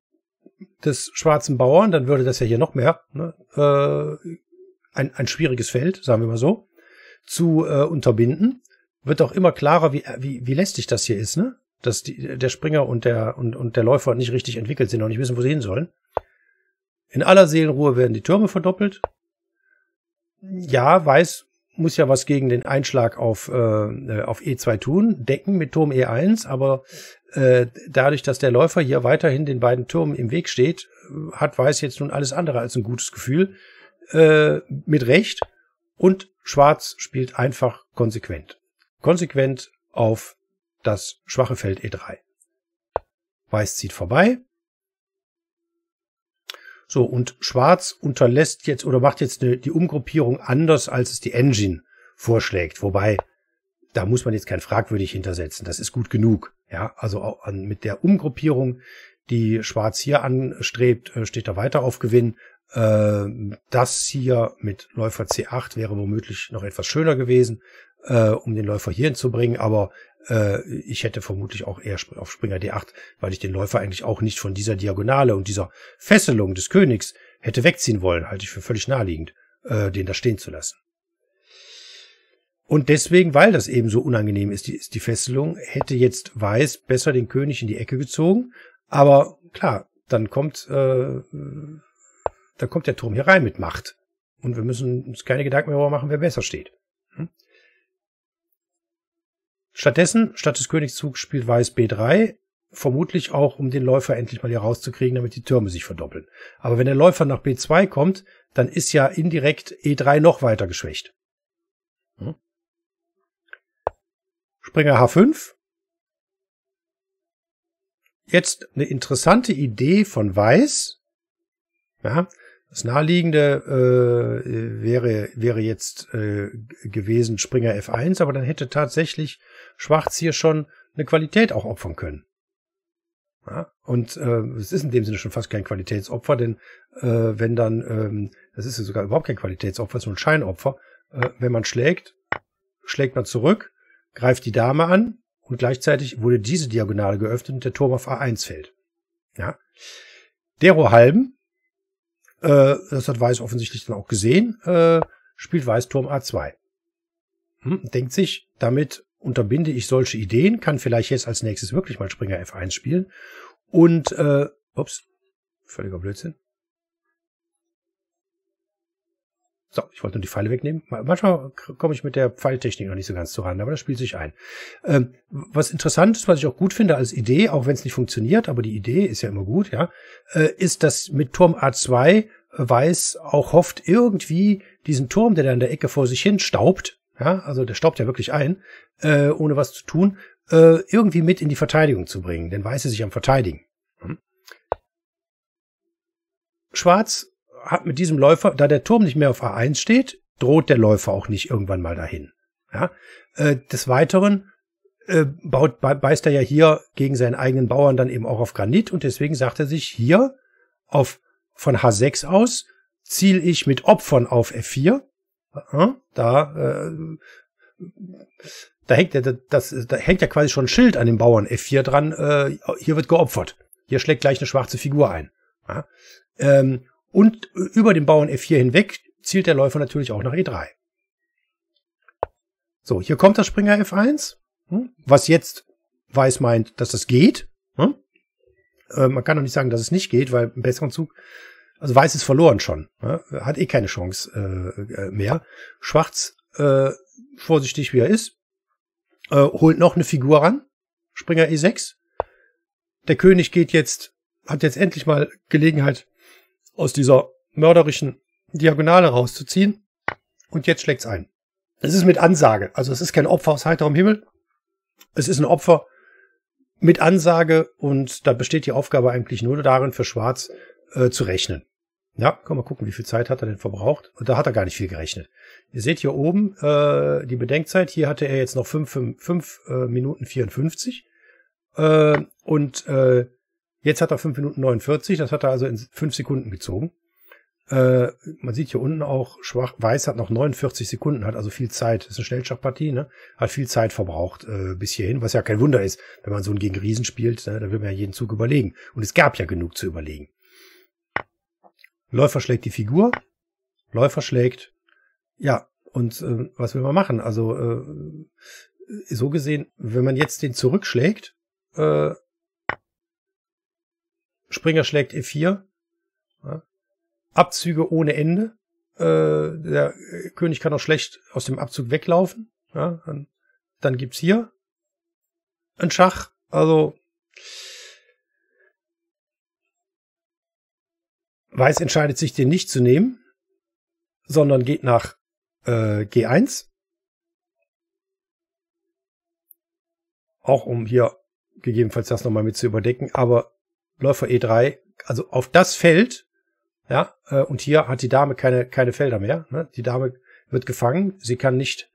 des schwarzen Bauern, dann würde das ja hier noch mehr, ne? äh, ein, ein schwieriges Feld, sagen wir mal so, zu äh, unterbinden. Wird auch immer klarer, wie, wie, wie lästig das hier ist, ne? Dass die, der Springer und der, und, und der Läufer nicht richtig entwickelt sind und nicht wissen, wo sie hin sollen. In aller Seelenruhe werden die Türme verdoppelt ja, weiß, muss ja was gegen den Einschlag auf, äh, äh auf E2 tun, decken mit Turm E1, aber äh, dadurch, dass der Läufer hier weiterhin den beiden Türmen im Weg steht, hat Weiß jetzt nun alles andere als ein gutes Gefühl. Äh, mit Recht. Und Schwarz spielt einfach konsequent. Konsequent auf das schwache Feld E3. Weiß zieht vorbei. So, und Schwarz unterlässt jetzt oder macht jetzt eine, die Umgruppierung anders, als es die Engine vorschlägt. Wobei, da muss man jetzt kein fragwürdig hintersetzen. Das ist gut genug. Ja, also auch an, mit der Umgruppierung, die Schwarz hier anstrebt, äh, steht er weiter auf Gewinn. Äh, das hier mit Läufer C8 wäre womöglich noch etwas schöner gewesen, äh, um den Läufer hierhin zu bringen. Aber äh, ich hätte vermutlich auch eher auf Springer D8, weil ich den Läufer eigentlich auch nicht von dieser Diagonale und dieser Fesselung des Königs hätte wegziehen wollen, halte ich für völlig naheliegend, äh, den da stehen zu lassen. Und deswegen, weil das eben so unangenehm ist, die, ist die Fesselung, hätte jetzt Weiß besser den König in die Ecke gezogen. Aber klar, dann kommt, äh, dann kommt der Turm hier rein mit Macht. Und wir müssen uns keine Gedanken mehr darüber machen, wer besser steht. Hm? Stattdessen, statt des Königszugs, spielt Weiß B3, vermutlich auch, um den Läufer endlich mal hier rauszukriegen, damit die Türme sich verdoppeln. Aber wenn der Läufer nach B2 kommt, dann ist ja indirekt E3 noch weiter geschwächt. Hm. Springer H5. Jetzt eine interessante Idee von Weiß. Ja, das naheliegende äh, wäre, wäre jetzt äh, gewesen Springer F1, aber dann hätte tatsächlich Schwarz hier schon eine Qualität auch opfern können. Ja, und äh, es ist in dem Sinne schon fast kein Qualitätsopfer, denn äh, wenn dann, ähm, das ist ja sogar überhaupt kein Qualitätsopfer, es ist nur ein Scheinopfer, äh, wenn man schlägt, schlägt man zurück, greift die Dame an und gleichzeitig wurde diese Diagonale geöffnet und der Turm auf A1 fällt. Ja. Dero halben äh, das hat Weiß offensichtlich dann auch gesehen. Äh, spielt Weiß Turm A2. Hm, denkt sich, damit unterbinde ich solche Ideen, kann vielleicht jetzt als nächstes wirklich mal Springer F1 spielen. Und, äh, ups, völliger Blödsinn. So, ich wollte nur die Pfeile wegnehmen. Manchmal komme ich mit der Pfeiltechnik noch nicht so ganz zu ran, aber das spielt sich ein. Ähm, was interessant ist, was ich auch gut finde als Idee, auch wenn es nicht funktioniert, aber die Idee ist ja immer gut, ja, äh, ist, dass mit Turm A2 Weiß auch hofft, irgendwie diesen Turm, der da in der Ecke vor sich hin staubt, ja, also der staubt ja wirklich ein, äh, ohne was zu tun, äh, irgendwie mit in die Verteidigung zu bringen, denn Weiß ist sich am Verteidigen. Hm. Schwarz hat mit diesem Läufer, da der Turm nicht mehr auf A1 steht, droht der Läufer auch nicht irgendwann mal dahin. Ja? Äh, des Weiteren äh, baut, beißt er ja hier gegen seinen eigenen Bauern dann eben auch auf Granit und deswegen sagt er sich hier auf von H6 aus ziel ich mit Opfern auf F4. Da, äh, da hängt ja das, da hängt ja quasi schon ein Schild an dem Bauern F4 dran. Äh, hier wird geopfert. Hier schlägt gleich eine schwarze Figur ein. Ja? Ähm, und über den Bauern F4 hinweg zielt der Läufer natürlich auch nach E3. So, hier kommt das Springer F1, hm, was jetzt weiß meint, dass das geht. Hm. Äh, man kann doch nicht sagen, dass es nicht geht, weil einen besseren Zug, also weiß ist verloren schon, ne, hat eh keine Chance äh, äh, mehr. Schwarz, vorsichtig wie er ist, holt noch eine Figur ran, Springer E6. Der König geht jetzt, hat jetzt endlich mal Gelegenheit, aus dieser mörderischen Diagonale rauszuziehen. Und jetzt schlägt's ein. Es ist mit Ansage. Also es ist kein Opfer aus heiterem Himmel. Es ist ein Opfer mit Ansage und da besteht die Aufgabe eigentlich nur darin, für Schwarz äh, zu rechnen. Ja, können wir gucken, wie viel Zeit hat er denn verbraucht? Und da hat er gar nicht viel gerechnet. Ihr seht hier oben äh, die Bedenkzeit. Hier hatte er jetzt noch 5, 5, 5 äh, Minuten 54. Äh, und äh, Jetzt hat er 5 Minuten 49, das hat er also in 5 Sekunden gezogen. Äh, man sieht hier unten auch, schwach, Weiß hat noch 49 Sekunden, hat also viel Zeit. Das ist eine Schnellschachpartie, ne? Hat viel Zeit verbraucht äh, bis hierhin, was ja kein Wunder ist, wenn man so einen gegen Riesen spielt, ne? da will man ja jeden Zug überlegen. Und es gab ja genug zu überlegen. Läufer schlägt die Figur, Läufer schlägt, ja, und äh, was will man machen? Also äh, so gesehen, wenn man jetzt den zurückschlägt, äh, Springer schlägt E4. Ja. Abzüge ohne Ende. Äh, der äh, König kann auch schlecht aus dem Abzug weglaufen. Ja, dann, dann gibt's hier ein Schach. Also Weiß entscheidet sich, den nicht zu nehmen, sondern geht nach äh, G1. Auch um hier gegebenenfalls das nochmal mit zu überdecken. Aber Läufer E3, also auf das Feld, ja, äh, und hier hat die Dame keine, keine Felder mehr. Ne? Die Dame wird gefangen, sie kann nicht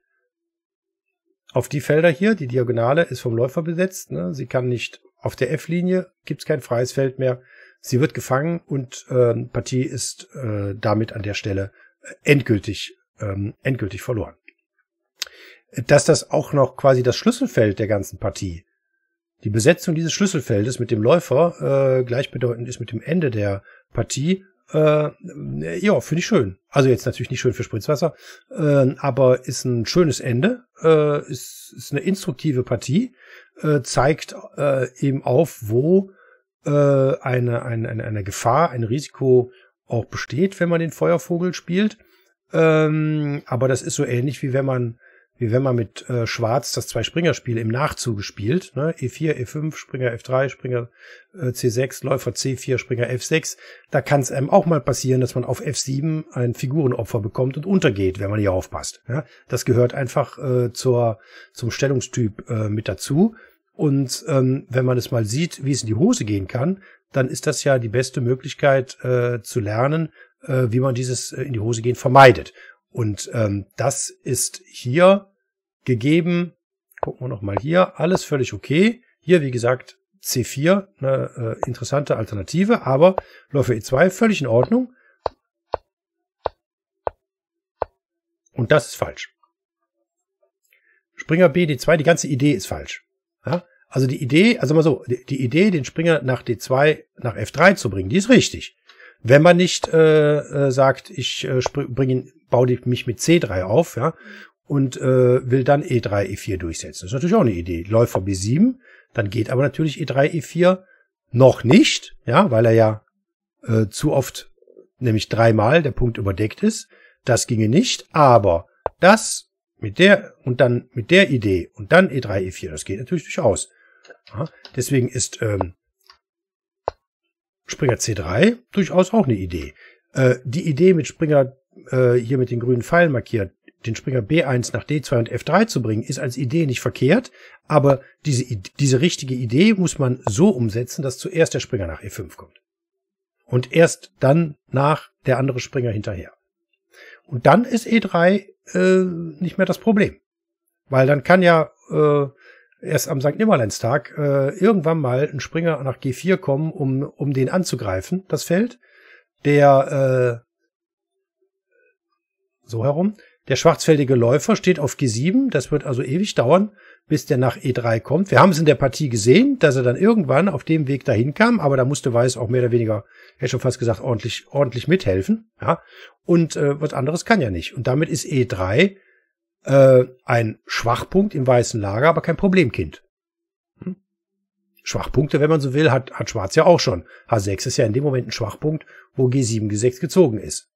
auf die Felder hier, die Diagonale ist vom Läufer besetzt, ne? sie kann nicht auf der F-Linie, gibt's kein freies Feld mehr, sie wird gefangen und äh, Partie ist äh, damit an der Stelle äh, endgültig, ähm, endgültig verloren. Dass das auch noch quasi das Schlüsselfeld der ganzen Partie die Besetzung dieses Schlüsselfeldes mit dem Läufer äh, gleichbedeutend ist mit dem Ende der Partie. Äh, ja, finde ich schön. Also jetzt natürlich nicht schön für Spritzwasser, äh, aber ist ein schönes Ende, äh, ist, ist eine instruktive Partie, äh, zeigt äh, eben auf, wo äh, eine, eine, eine, eine Gefahr, ein Risiko auch besteht, wenn man den Feuervogel spielt. Ähm, aber das ist so ähnlich wie wenn man wie wenn man mit äh, Schwarz das Zwei-Springer-Spiel im Nachzuge spielt. Ne? E4, E5, Springer F3, Springer äh, C6, Läufer C4, Springer F6. Da kann es einem auch mal passieren, dass man auf F7 ein Figurenopfer bekommt und untergeht, wenn man hier aufpasst. Ja? Das gehört einfach äh, zur, zum Stellungstyp äh, mit dazu. Und ähm, wenn man es mal sieht, wie es in die Hose gehen kann, dann ist das ja die beste Möglichkeit äh, zu lernen, äh, wie man dieses äh, in die Hose gehen vermeidet. Und ähm, das ist hier gegeben. Gucken wir nochmal hier. Alles völlig okay. Hier, wie gesagt, C4, eine äh, interessante Alternative, aber Läufer E2 völlig in Ordnung. Und das ist falsch. Springer B, D2, die ganze Idee ist falsch. Ja? Also die Idee, also mal so, die, Idee, den Springer nach D2, nach F3 zu bringen, die ist richtig. Wenn man nicht äh, äh sagt, ich äh, bringe, baue mich mit C3 auf, ja, und äh, will dann E3, E4 durchsetzen. Das ist natürlich auch eine Idee. Läufer B7, dann geht aber natürlich E3, E4 noch nicht, ja, weil er ja äh, zu oft, nämlich dreimal, der Punkt überdeckt ist. Das ginge nicht, aber das mit der und dann mit der Idee und dann E3, E4, das geht natürlich durchaus. Ja, deswegen ist ähm, Springer C3 durchaus auch eine Idee. Äh, die Idee mit Springer äh, hier mit den grünen Pfeilen markiert, den Springer B1 nach D2 und F3 zu bringen, ist als Idee nicht verkehrt, aber diese, diese richtige Idee muss man so umsetzen, dass zuerst der Springer nach E5 kommt. Und erst dann nach der andere Springer hinterher. Und dann ist E3 äh, nicht mehr das Problem. Weil dann kann ja äh, erst am St. Nimmerleinstag äh, irgendwann mal ein Springer nach G4 kommen, um, um den anzugreifen, das Feld. Der äh, so herum, der schwarzfeldige Läufer steht auf G7. Das wird also ewig dauern, bis der nach E3 kommt. Wir haben es in der Partie gesehen, dass er dann irgendwann auf dem Weg dahin kam, aber da musste Weiß auch mehr oder weniger, hätte schon fast gesagt, ordentlich, ordentlich mithelfen. Ja? Und äh, was anderes kann ja nicht. Und damit ist E3 äh, ein Schwachpunkt im weißen Lager, aber kein Problemkind. Hm? Schwachpunkte, wenn man so will, hat, hat Schwarz ja auch schon. H6 ist ja in dem Moment ein Schwachpunkt, wo G7, G6 gezogen ist.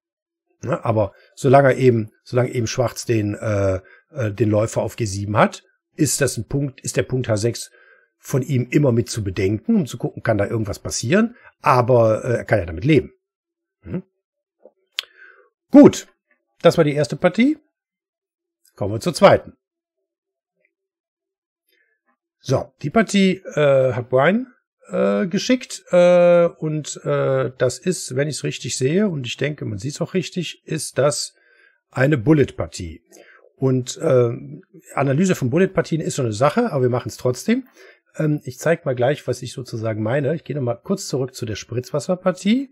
Ne? Aber solange er eben, solange eben Schwarz den, äh, äh, den Läufer auf G7 hat, ist das ein Punkt, ist der Punkt H6 von ihm immer mit zu bedenken, um zu gucken, kann da irgendwas passieren, aber äh, er kann ja damit leben. Hm? Gut, das war die erste Partie. Kommen wir zur zweiten. So, die Partie äh, hat Brian äh, geschickt. Äh, und äh, das ist, wenn ich es richtig sehe, und ich denke, man sieht es auch richtig, ist das eine Bullet-Partie. Und äh, Analyse von Bullet-Partien ist so eine Sache, aber wir machen es trotzdem. Ähm, ich zeige mal gleich, was ich sozusagen meine. Ich gehe nochmal kurz zurück zu der Spritzwasserpartie.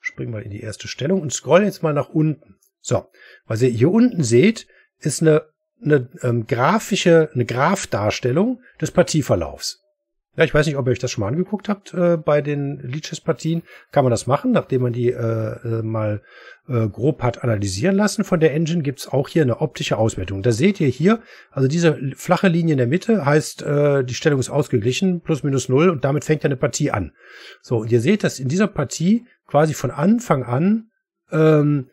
Spring mal in die erste Stellung und scroll jetzt mal nach unten. So, was ihr hier unten seht, ist eine, eine ähm, grafische, eine Grafdarstellung des Partieverlaufs. Ja, ich weiß nicht, ob ihr euch das schon mal angeguckt habt äh, bei den Leeches-Partien. Kann man das machen, nachdem man die äh, äh, mal äh, grob hat analysieren lassen von der Engine, gibt's auch hier eine optische Auswertung. Da seht ihr hier, also diese flache Linie in der Mitte heißt, äh, die Stellung ist ausgeglichen, plus minus null und damit fängt ja eine Partie an. So, und ihr seht, dass in dieser Partie quasi von Anfang an ähm,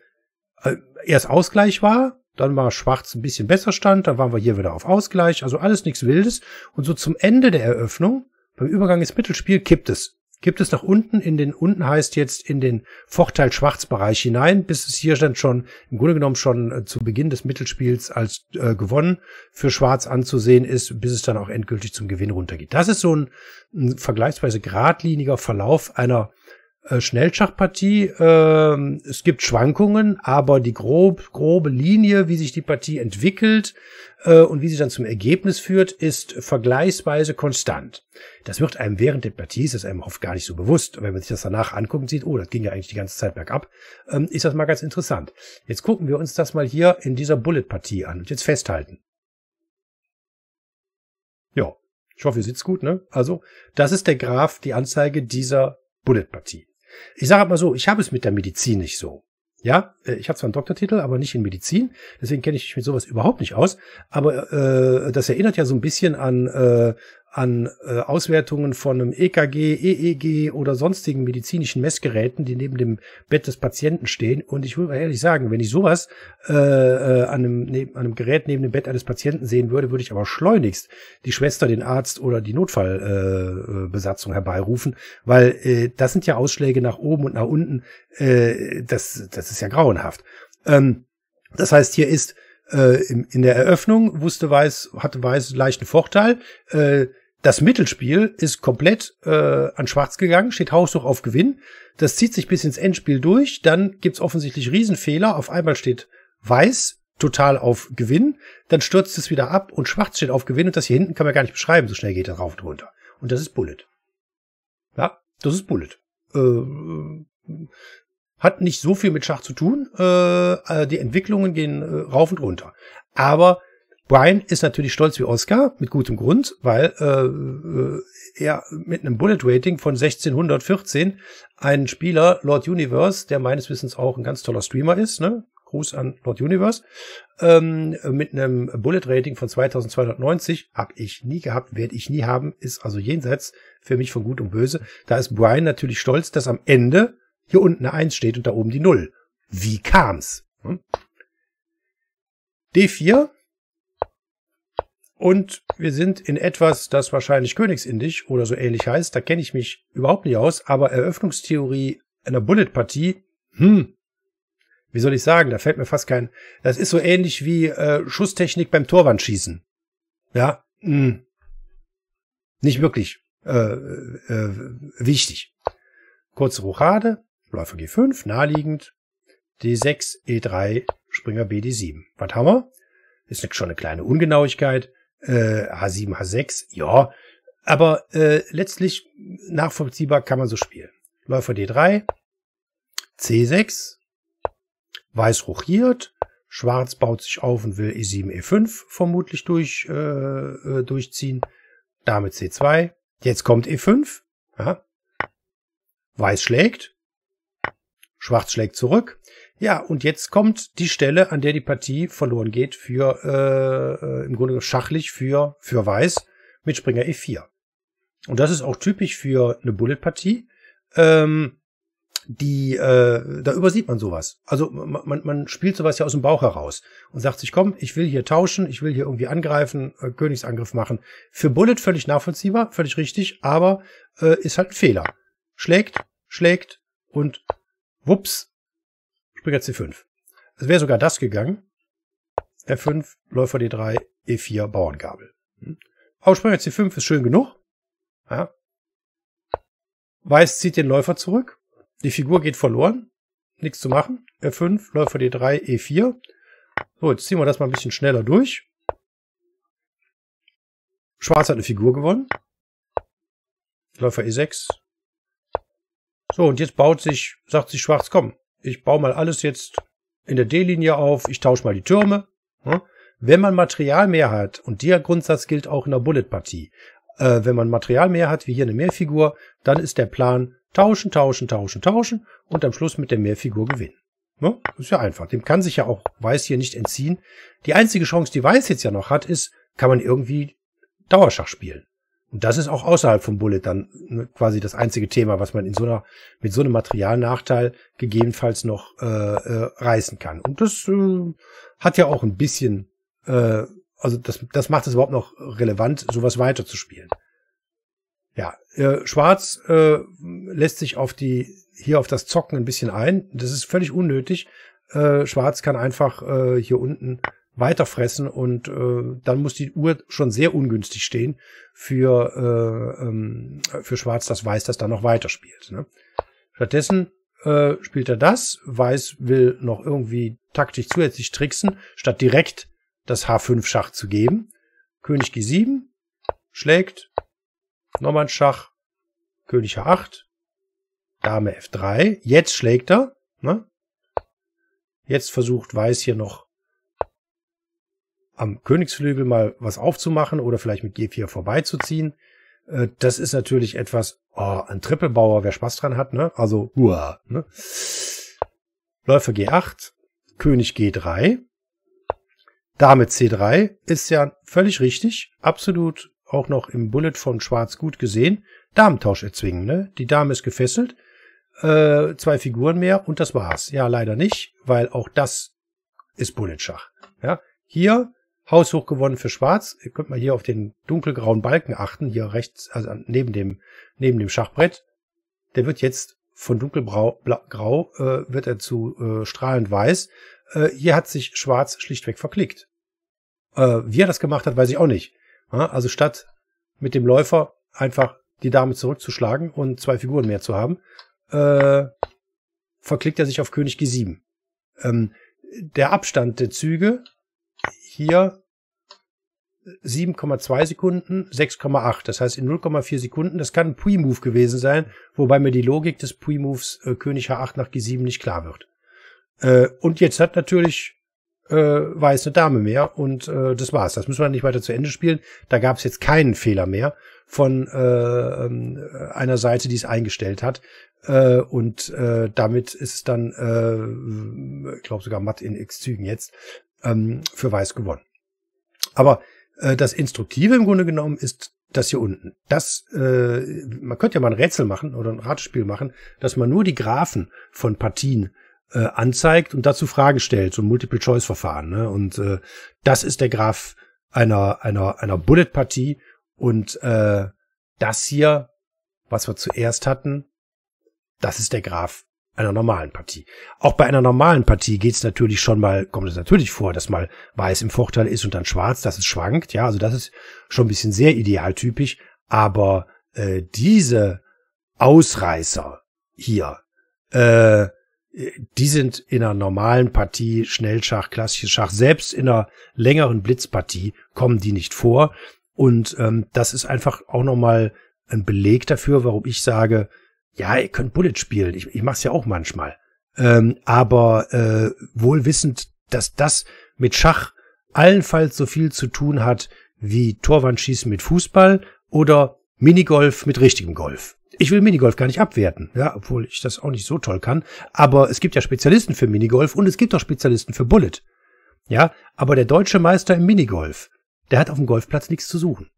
äh, erst Ausgleich war, dann war Schwarz ein bisschen besser stand, dann waren wir hier wieder auf Ausgleich, also alles nichts Wildes. Und so zum Ende der Eröffnung beim Übergang ins Mittelspiel kippt es. Gibt es nach unten, in den unten heißt jetzt in den Vorteil-Schwarzbereich hinein, bis es hier dann schon, im Grunde genommen schon äh, zu Beginn des Mittelspiels als äh, gewonnen für Schwarz anzusehen ist, bis es dann auch endgültig zum Gewinn runtergeht. Das ist so ein, ein vergleichsweise geradliniger Verlauf einer äh, Schnellschachpartie. Äh, es gibt Schwankungen, aber die grob, grobe Linie, wie sich die Partie entwickelt äh, und wie sie dann zum Ergebnis führt, ist vergleichsweise konstant. Das wird einem während der Partie, ist das einem oft gar nicht so bewusst. Und wenn man sich das danach anguckt und sieht, oh, das ging ja eigentlich die ganze Zeit bergab, ähm, ist das mal ganz interessant. Jetzt gucken wir uns das mal hier in dieser Bullet-Partie an und jetzt festhalten. Ja, ich hoffe, ihr sitzt gut, ne? Also, das ist der Graph, die Anzeige dieser Bullet-Partie. Ich sage mal so, ich habe es mit der Medizin nicht so. Ja, äh, ich habe zwar einen Doktortitel, aber nicht in Medizin, deswegen kenne ich mich mit sowas überhaupt nicht aus. Aber äh, das erinnert ja so ein bisschen an äh, an äh, Auswertungen von einem EKG, EEG oder sonstigen medizinischen Messgeräten, die neben dem Bett des Patienten stehen. Und ich will mal ehrlich sagen, wenn ich sowas äh, äh, an, einem, neben, an einem Gerät neben dem Bett eines Patienten sehen würde, würde ich aber schleunigst die Schwester, den Arzt oder die Notfallbesatzung äh, äh herbeirufen, weil äh, das sind ja Ausschläge nach oben und nach unten. Äh, das, das ist ja grauenhaft. Ähm, das heißt, hier ist äh, in, in der Eröffnung wusste Weiß, hatte Weiß leichten Vorteil. Äh, das Mittelspiel ist komplett äh, an Schwarz gegangen, steht haushoch auf Gewinn. Das zieht sich bis ins Endspiel durch. Dann gibt's offensichtlich Riesenfehler. Auf einmal steht Weiß total auf Gewinn. Dann stürzt es wieder ab und Schwarz steht auf Gewinn. Und das hier hinten kann man gar nicht beschreiben. So schnell geht er rauf und runter. Und das ist Bullet. Ja, das ist Bullet. Äh, hat nicht so viel mit Schach zu tun. Äh, äh die Entwicklungen gehen äh, rauf und runter. Aber Brian ist natürlich stolz wie Oscar, mit gutem Grund, weil äh, äh er mit einem Bullet Rating von 1614 einen Spieler Lord Universe, der meines Wissens auch ein ganz toller Streamer ist, ne? Gruß an Lord Universe, ähm, mit einem Bullet Rating von 2290 habe ich nie gehabt, werde ich nie haben, ist also jenseits für mich von Gut und Böse. Da ist Brian natürlich stolz, dass am Ende hier unten eine 1 steht und da oben die 0. Wie kam's? Hm? D4 und wir sind in etwas, das wahrscheinlich Königsindisch oder so ähnlich heißt. Da kenne ich mich überhaupt nicht aus. Aber Eröffnungstheorie einer Bullet-Partie, hm, wie soll ich sagen, da fällt mir fast kein. Das ist so ähnlich wie äh, Schusstechnik beim Torwandschießen. Ja, hm. nicht wirklich äh, äh, äh wichtig. Kurze Rochade, Läufer G5, naheliegend. D6, E3, Springer B, D7. Was haben wir? Ist schon eine kleine Ungenauigkeit äh, H7, H6, ja. Aber äh, letztlich nachvollziehbar kann man so spielen. Läufer D3, C6, Weiß rochiert, Schwarz baut sich auf und will E7, E5 vermutlich durch, äh, äh durchziehen. Damit C2, jetzt kommt E5, ja. Weiß schlägt, Schwarz schlägt zurück. Ja, und jetzt kommt die Stelle, an der die Partie verloren geht für, äh, äh im Grunde schachlich für, für Weiß mit Springer E4. Und das ist auch typisch für eine Bullet-Partie. Ähm, die, äh, da übersieht man sowas. Also man, man spielt sowas ja aus dem Bauch heraus und sagt sich, komm, ich will hier tauschen, ich will hier irgendwie angreifen, äh, Königsangriff machen. Für Bullet völlig nachvollziehbar, völlig richtig, aber äh, ist halt ein Fehler. Schlägt, schlägt und wups, Springer C5. Es wäre sogar das gegangen. F5, Läufer D3, E4, Bauerngabel. Hm? Springer C5 ist schön genug. Ja. Weiß zieht den Läufer zurück. Die Figur geht verloren. Nichts zu machen. F5, Läufer D3, E4. So, jetzt ziehen wir das mal ein bisschen schneller durch. Schwarz hat eine Figur gewonnen. Läufer E6. So, und jetzt baut sich, sagt sich Schwarz, komm, ich baue mal alles jetzt in der D-Linie auf, ich tausche mal die Türme. Ne? Wenn man Material mehr hat, und der Grundsatz gilt auch in der Bullet-Partie, äh, wenn man Material mehr hat, wie hier eine Mehrfigur, dann ist der Plan tauschen, tauschen, tauschen, tauschen und am Schluss mit der Mehrfigur gewinnen. Ne? Ist ja einfach. Dem kann sich ja auch Weiß hier nicht entziehen. Die einzige Chance, die Weiß jetzt ja noch hat, ist, kann man irgendwie Dauerschach spielen. Und das ist auch außerhalb vom Bullet dann ne, quasi das einzige Thema, was man in so einer, mit so einem Materialnachteil gegebenenfalls noch äh, äh, reißen kann. Und das äh, hat ja auch ein bisschen, äh, also das, das macht es überhaupt noch relevant, sowas weiterzuspielen. Ja, äh, Schwarz äh, lässt sich auf die, hier auf das Zocken ein bisschen ein. Das ist völlig unnötig. Äh, Schwarz kann einfach äh, hier unten weiterfressen und äh, dann muss die Uhr schon sehr ungünstig stehen für, äh, ähm, für Schwarz, das Weiß, das dann noch weiterspielt. Ne? Stattdessen äh, spielt er das, Weiß will noch irgendwie taktisch zusätzlich tricksen, statt direkt das H5 Schach zu geben. König G7 schlägt, nochmal ein Schach, König H8, Dame F3, jetzt schlägt er, ne? Jetzt versucht Weiß hier noch am Königsflügel mal was aufzumachen oder vielleicht mit G4 vorbeizuziehen. Äh, das ist natürlich etwas, oh, ein Trippelbauer, wer Spaß dran hat, ne? Also, uah, ne? Läufer G8, König G3, Dame C3 ist ja völlig richtig, absolut auch noch im Bullet von Schwarz gut gesehen. Damentausch erzwingen, ne? Die Dame ist gefesselt, äh, zwei Figuren mehr und das war's. Ja, leider nicht, weil auch das ist Bullet-Schach. Ja, hier haushoch gewonnen für Schwarz. Ihr könnt mal hier auf den dunkelgrauen Balken achten, hier rechts, also neben dem, neben dem Schachbrett. Der wird jetzt von dunkelgrau grau, äh, wird er zu äh, strahlend weiß. Äh, hier hat sich Schwarz schlichtweg verklickt. Äh, wie er das gemacht hat, weiß ich auch nicht. Ja, also statt mit dem Läufer einfach die Dame zurückzuschlagen und zwei Figuren mehr zu haben, äh, verklickt er sich auf König G7. Ähm, der Abstand der Züge hier 7,2 Sekunden, 6,8. Das heißt in 0,4 Sekunden. Das kann ein Pre-Move gewesen sein, wobei mir die Logik des Pre-Moves äh, König H8 nach G7 nicht klar wird. Äh, und jetzt hat natürlich äh, weiß eine Dame mehr und äh, das war's. Das müssen wir nicht weiter zu Ende spielen. Da gab es jetzt keinen Fehler mehr von äh, ähm, einer Seite, die es eingestellt hat. Äh, und äh, damit ist es dann, äh, ich glaube sogar matt in X-Zügen jetzt, ähm, für Weiß gewonnen. Aber äh, das Instruktive im Grunde genommen ist das hier unten. Das, äh, man könnte ja mal ein Rätsel machen oder ein Ratespiel machen, dass man nur die Graphen von Partien äh, anzeigt und dazu Fragen stellt, so ein Multiple-Choice-Verfahren. Ne? Und äh, das ist der Graph einer, einer, einer Bullet-Partie. Und äh, das hier, was wir zuerst hatten, das ist der Graph einer normalen Partie. Auch bei einer normalen Partie geht's natürlich schon mal, kommt es natürlich vor, dass mal weiß im Vorteil ist und dann schwarz, dass es schwankt. Ja, also das ist schon ein bisschen sehr idealtypisch. Aber äh, diese Ausreißer hier, äh, die sind in einer normalen Partie, Schnellschach, klassisches Schach, selbst in einer längeren Blitzpartie kommen die nicht vor. Und ähm, das ist einfach auch nochmal ein Beleg dafür, warum ich sage, ja, ihr könnt Bullet spielen. Ich, ich mach's ja auch manchmal. Ähm, aber äh, wohl wissend, dass das mit Schach allenfalls so viel zu tun hat wie Torwandschießen mit Fußball oder Minigolf mit richtigem Golf. Ich will Minigolf gar nicht abwerten, ja, obwohl ich das auch nicht so toll kann. Aber es gibt ja Spezialisten für Minigolf und es gibt auch Spezialisten für Bullet. Ja, aber der deutsche Meister im Minigolf, der hat auf dem Golfplatz nichts zu suchen.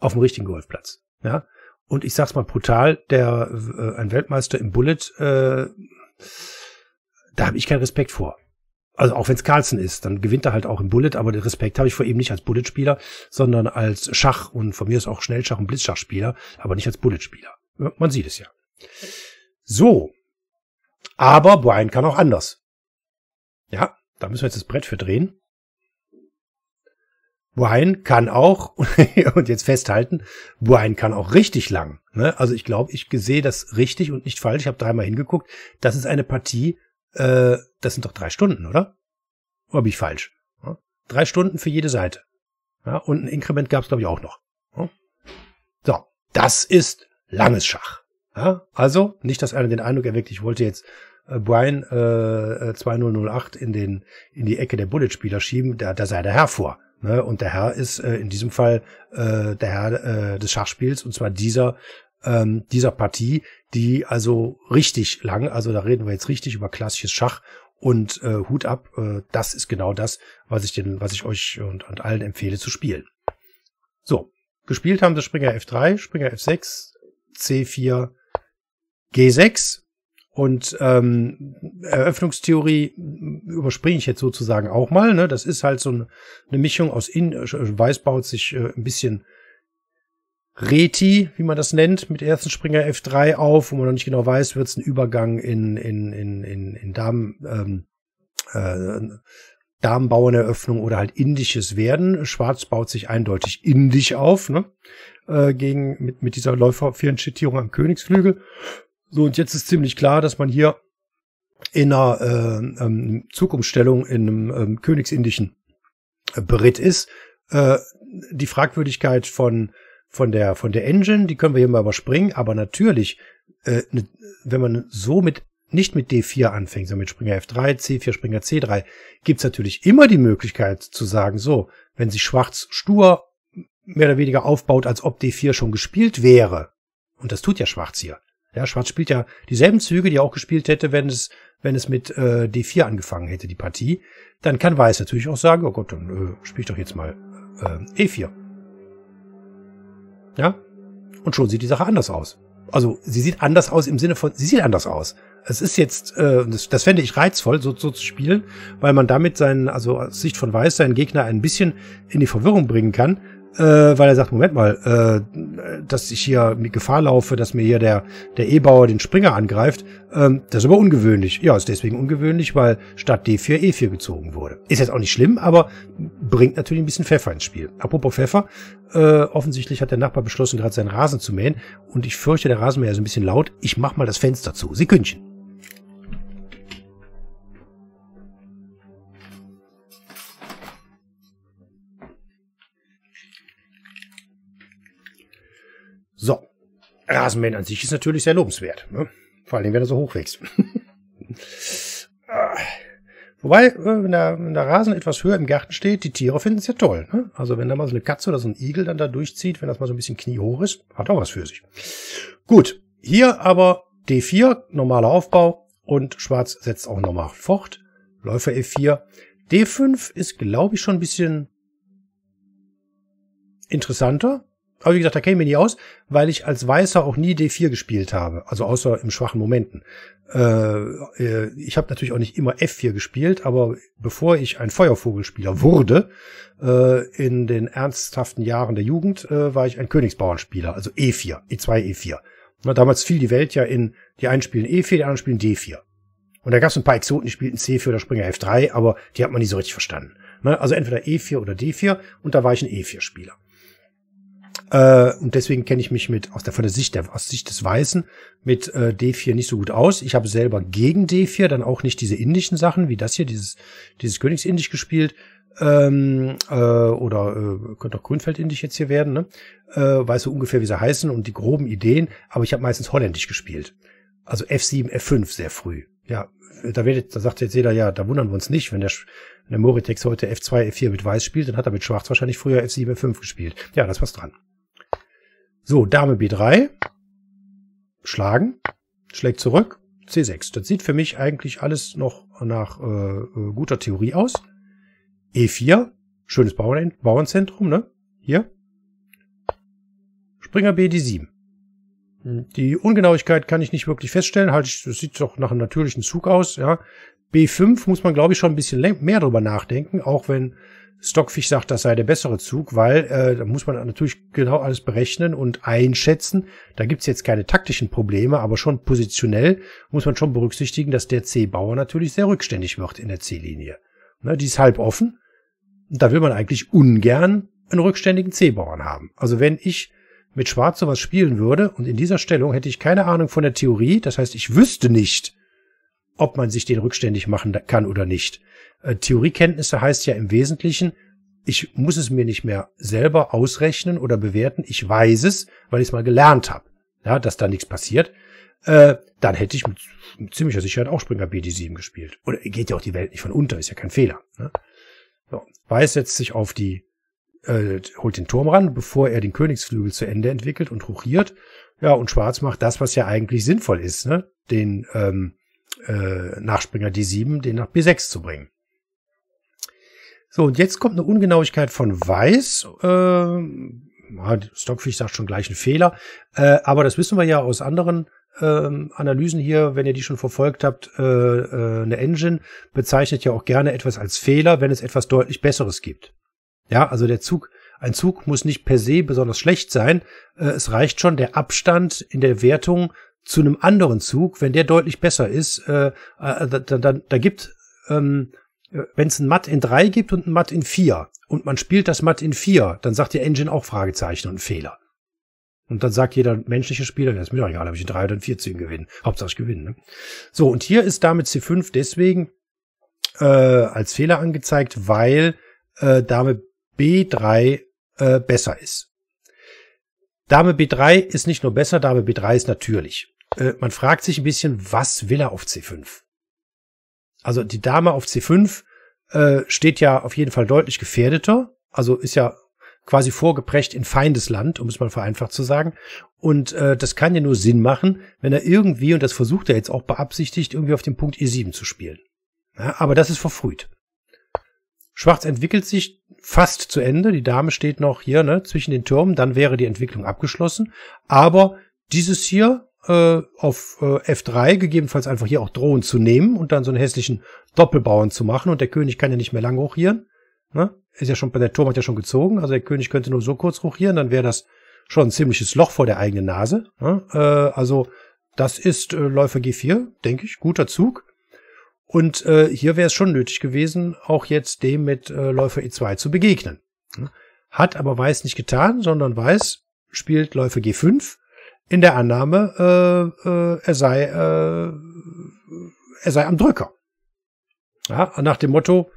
Auf dem richtigen Golfplatz. Ja, und ich sag's mal brutal, der äh, ein Weltmeister im Bullet, äh, da habe ich keinen Respekt vor. Also auch wenn es Carlsen ist, dann gewinnt er halt auch im Bullet, aber den Respekt habe ich vor ihm nicht als Bullet-Spieler, sondern als Schach und von mir ist auch Schnellschach und Blitzschachspieler, aber nicht als Bullet-Spieler. Man sieht es ja. So. Aber Brian kann auch anders. Ja, da müssen wir jetzt das Brett für drehen. Buhain kann auch, *laughs* und jetzt festhalten, Buhain kann auch richtig lang. Ne? Also ich glaube, ich sehe das richtig und nicht falsch. Ich habe dreimal hingeguckt. Das ist eine Partie, äh, das sind doch drei Stunden, oder? Oder bin ich falsch? Ja? Drei Stunden für jede Seite. Ja? Und ein Inkrement gab es, glaube ich, auch noch. Ja? So, das ist langes Schach. Ja? Also, nicht, dass einer den Eindruck erweckt, ich wollte jetzt äh, Brian äh, 2008 äh, in, den, in die Ecke der Bulletspieler schieben, da, da sei der Herr vor. Ne? Und der Herr ist äh, in diesem Fall äh, der Herr äh, des Schachspiels, und zwar dieser, ähm, dieser Partie, die also richtig lang, also da reden wir jetzt richtig über klassisches Schach und äh, Hut ab, äh, das ist genau das, was ich den, was ich euch und, und allen empfehle zu spielen. So, gespielt haben sie Springer F3, Springer F6, C4, G6 und ähm, Eröffnungstheorie überspringe ich jetzt sozusagen auch mal. Ne? Das ist halt so eine, eine Mischung aus In äh, äh, Weiß baut sich äh, ein bisschen Reti, wie man das nennt, mit ersten Springer F3 auf, wo man noch nicht genau weiß, wird es ein Übergang in, in, in, in, in Damen, ähm, äh, Damenbauerneröffnung oder halt indisches werden. Schwarz baut sich eindeutig indisch auf, ne? Äh, gegen, mit, mit dieser läufer am Königsflügel. So, und jetzt ist ziemlich klar, dass man hier in einer äh, ähm, Zugumstellung in einem ähm, königsindischen äh, Brit ist. Äh, die Fragwürdigkeit von, von, der, von der Engine, die können wir hier mal überspringen, aber natürlich, äh, ne, wenn man so mit nicht mit D4 anfängt, sondern mit Springer F3, C4, Springer C3, gibt's natürlich immer die Möglichkeit zu sagen, so, wenn sich Schwarz stur mehr oder weniger aufbaut, als ob D4 schon gespielt wäre, und das tut ja Schwarz hier, ja, Schwarz spielt ja dieselben Züge, die er auch gespielt hätte, wenn es, wenn es mit äh, D4 angefangen hätte, die Partie. Dann kann Weiß natürlich auch sagen, oh Gott, dann äh, spiele ich doch jetzt mal äh, E4. Ja? Und schon sieht die Sache anders aus. Also sie sieht anders aus im Sinne von, sie sieht anders aus. Es ist jetzt, äh, das, das fände ich reizvoll, so, so zu spielen, weil man damit seinen, also aus Sicht von Weiß, seinen Gegner ein bisschen in die Verwirrung bringen kann, äh, weil er sagt, Moment mal, äh, dass ich hier mit Gefahr laufe, dass mir hier der, der E-Bauer den Springer angreift, ähm, das ist aber ungewöhnlich. Ja, ist deswegen ungewöhnlich, weil statt D4 E4 gezogen wurde. Ist jetzt auch nicht schlimm, aber bringt natürlich ein bisschen Pfeffer ins Spiel. Apropos Pfeffer, äh, offensichtlich hat der Nachbar beschlossen, gerade seinen Rasen zu mähen und ich fürchte, der Rasenmäher ist ein bisschen laut. Ich mach mal das Fenster zu. Sekündchen. So. Rasenmähen an sich ist natürlich sehr lobenswert. Ne? Vor allem, wenn er so hoch wächst. *laughs* Wobei, äh, wenn der, wenn der, Rasen etwas höher im Garten steht, die Tiere finden es ja toll. Ne? Also wenn da mal so eine Katze oder so ein Igel dann da durchzieht, wenn das mal so ein bisschen kniehoch ist, hat auch was für sich. Gut, hier aber D4, normaler Aufbau und Schwarz setzt auch nochmal fort. Läufer E4. D5 ist, glaube ich, schon ein bisschen interessanter. Aber wie gesagt, da käme ich nie aus, weil ich als Weißer auch nie D4 gespielt habe. Also außer im schwachen Momenten. Äh, äh ich habe natürlich auch nicht immer F4 gespielt, aber bevor ich ein Feuervogelspieler wurde, äh, in den ernsthaften Jahren der Jugend, äh, war ich ein Königsbauernspieler, also E4, E2, E4. Na, damals fiel die Welt ja in, die einen spielen E4, die anderen spielen D4. Und da gab es ein paar Exoten, die spielten C4 oder Springer F3, aber die hat man nie so richtig verstanden. Na, ne? also entweder E4 oder D4 und da war ich ein E4-Spieler. Äh, und deswegen kenne ich mich mit aus der von der Sicht der aus Sicht des Weißen mit äh, D4 nicht so gut aus. Ich habe selber gegen D4 dann auch nicht diese indischen Sachen wie das hier dieses dieses Königsindisch gespielt ähm, äh, oder äh, könnte auch Grünfeldindisch jetzt hier werden. Ne? Äh, weiß so ungefähr wie sie heißen und die groben Ideen. Aber ich habe meistens Holländisch gespielt. Also F7, F5 sehr früh. Ja, da, wird, da sagt jetzt jeder, ja, da wundern wir uns nicht, wenn der, wenn der Moritex heute F2, F4 mit Weiß spielt, dann hat er mit Schwarz wahrscheinlich früher F7, F5 gespielt. Ja, das war's dran. So, Dame B3. Schlagen. Schlägt zurück. C6. Das sieht für mich eigentlich alles noch nach äh, äh guter Theorie aus. E4. Schönes Bauern Bauernzentrum, ne? Hier. Springer B die 7 hm. Die Ungenauigkeit kann ich nicht wirklich feststellen. Halt, das sieht doch nach einem natürlichen Zug aus, ja. B5 muss man, glaube ich, schon ein bisschen mehr drüber nachdenken, auch wenn Stockfisch sagt, das sei der bessere Zug, weil äh, da muss man natürlich genau alles berechnen und einschätzen. Da gibt's jetzt keine taktischen Probleme, aber schon positionell muss man schon berücksichtigen, dass der C-Bauer natürlich sehr rückständig wird in der C-Linie. Ne, die ist halb offen. da will man eigentlich ungern einen rückständigen C-Bauern haben. Also wenn ich mit Schwarz sowas spielen würde und in dieser Stellung hätte ich keine Ahnung von der Theorie, das heißt, ich wüsste nicht, ob man sich den rückständig machen kann oder nicht. Äh, Theoriekenntnisse heißt ja im Wesentlichen, ich muss es mir nicht mehr selber ausrechnen oder bewerten. Ich weiß es, weil ich es mal gelernt habe, ja, dass da nichts passiert. Äh, dann hätte ich mit, mit ziemlicher Sicherheit auch Springer BD7 gespielt. Oder geht ja auch die Welt nicht von unter, ist ja kein Fehler. Ne? So. Weiß setzt sich auf die, äh, holt den Turm ran, bevor er den Königsflügel zu Ende entwickelt und ruchiert. Ja, und Schwarz macht das, was ja eigentlich sinnvoll ist, ne? Den, ähm, äh, Nachspringer D7, den nach B6 zu bringen. So, und jetzt kommt eine Ungenauigkeit von Weiß. Äh, Stockfish sagt schon gleich einen Fehler. Äh, aber das wissen wir ja aus anderen äh, Analysen hier, wenn ihr die schon verfolgt habt. Äh, äh, eine Engine bezeichnet ja auch gerne etwas als Fehler, wenn es etwas deutlich Besseres gibt. Ja, also der Zug, ein Zug muss nicht per se besonders schlecht sein. Äh, es reicht schon der Abstand in der Wertung zu einem anderen Zug, wenn der deutlich besser ist, äh, äh da, da, da gibt, ähm, äh, wenn es ein Matt in drei gibt und ein Matt in vier und man spielt das Matt in vier, dann sagt der Engine auch Fragezeichen und Fehler. Und dann sagt jeder menschliche Spieler, das ist mir doch egal, ob ich in drei oder in 14 gewinne. Hauptsache ich gewinne. Ne? So, und hier ist damit C5 deswegen äh, als Fehler angezeigt, weil äh, Dame B3 äh, besser ist. Dame B3 ist nicht nur besser, Dame B3 ist natürlich. Äh, man fragt sich ein bisschen, was will er auf C5? Also die Dame auf C5 äh, steht ja auf jeden Fall deutlich gefährdeter, also ist ja quasi vorgeprägt in Feindesland, um es mal vereinfacht zu sagen. Und äh, das kann ja nur Sinn machen, wenn er irgendwie, und das versucht er jetzt auch beabsichtigt, irgendwie auf den Punkt E7 zu spielen. Ja, aber das ist verfrüht. Schwarz entwickelt sich fast zu Ende. Die Dame steht noch hier ne, zwischen den Türmen. Dann wäre die Entwicklung abgeschlossen. Aber dieses hier äh, auf äh, F3 gegebenenfalls einfach hier auch Drohnen zu nehmen und dann so einen hässlichen Doppelbauern zu machen. Und der König kann ja nicht mehr lang hochieren. Ne? Ist ja schon, der Turm hat ja schon gezogen. Also der König könnte nur so kurz hochieren, dann wäre das schon ein ziemliches Loch vor der eigenen Nase. Ne? Äh, also das ist äh, Läufer G4, denke ich, guter Zug. Und äh, hier wäre es schon nötig gewesen, auch jetzt dem mit äh, Läufer E2 zu begegnen. Ne? Hat aber Weiß nicht getan, sondern Weiß spielt Läufer G5 in der Annahme, äh, äh, er sei, äh, er sei am Drücker. Ja, nach dem Motto,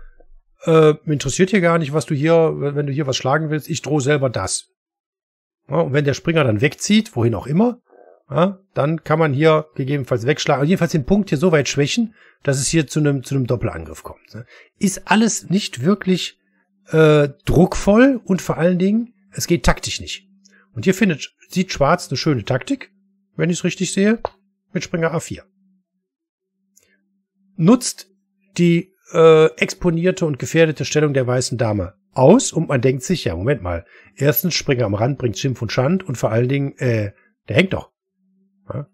äh, interessiert hier gar nicht, was du hier, wenn du hier was schlagen willst, ich drohe selber das. Ja, und wenn der Springer dann wegzieht, wohin auch immer, ja, dann kann man hier gegebenenfalls wegschlagen, also jedenfalls den Punkt hier so weit schwächen, dass es hier zu einem, zu einem Doppelangriff kommt. Ne. Ist alles nicht wirklich äh, druckvoll und vor allen Dingen, es geht taktisch nicht. Und hier findet, sieht Schwarz eine schöne Taktik, wenn ich es richtig sehe, mit Springer A4. Nutzt die äh, exponierte und gefährdete Stellung der weißen Dame aus und man denkt sich, ja, Moment mal, erstens Springer am Rand bringt Schimpf und Schand und vor allen Dingen, äh, der hängt doch. Ja?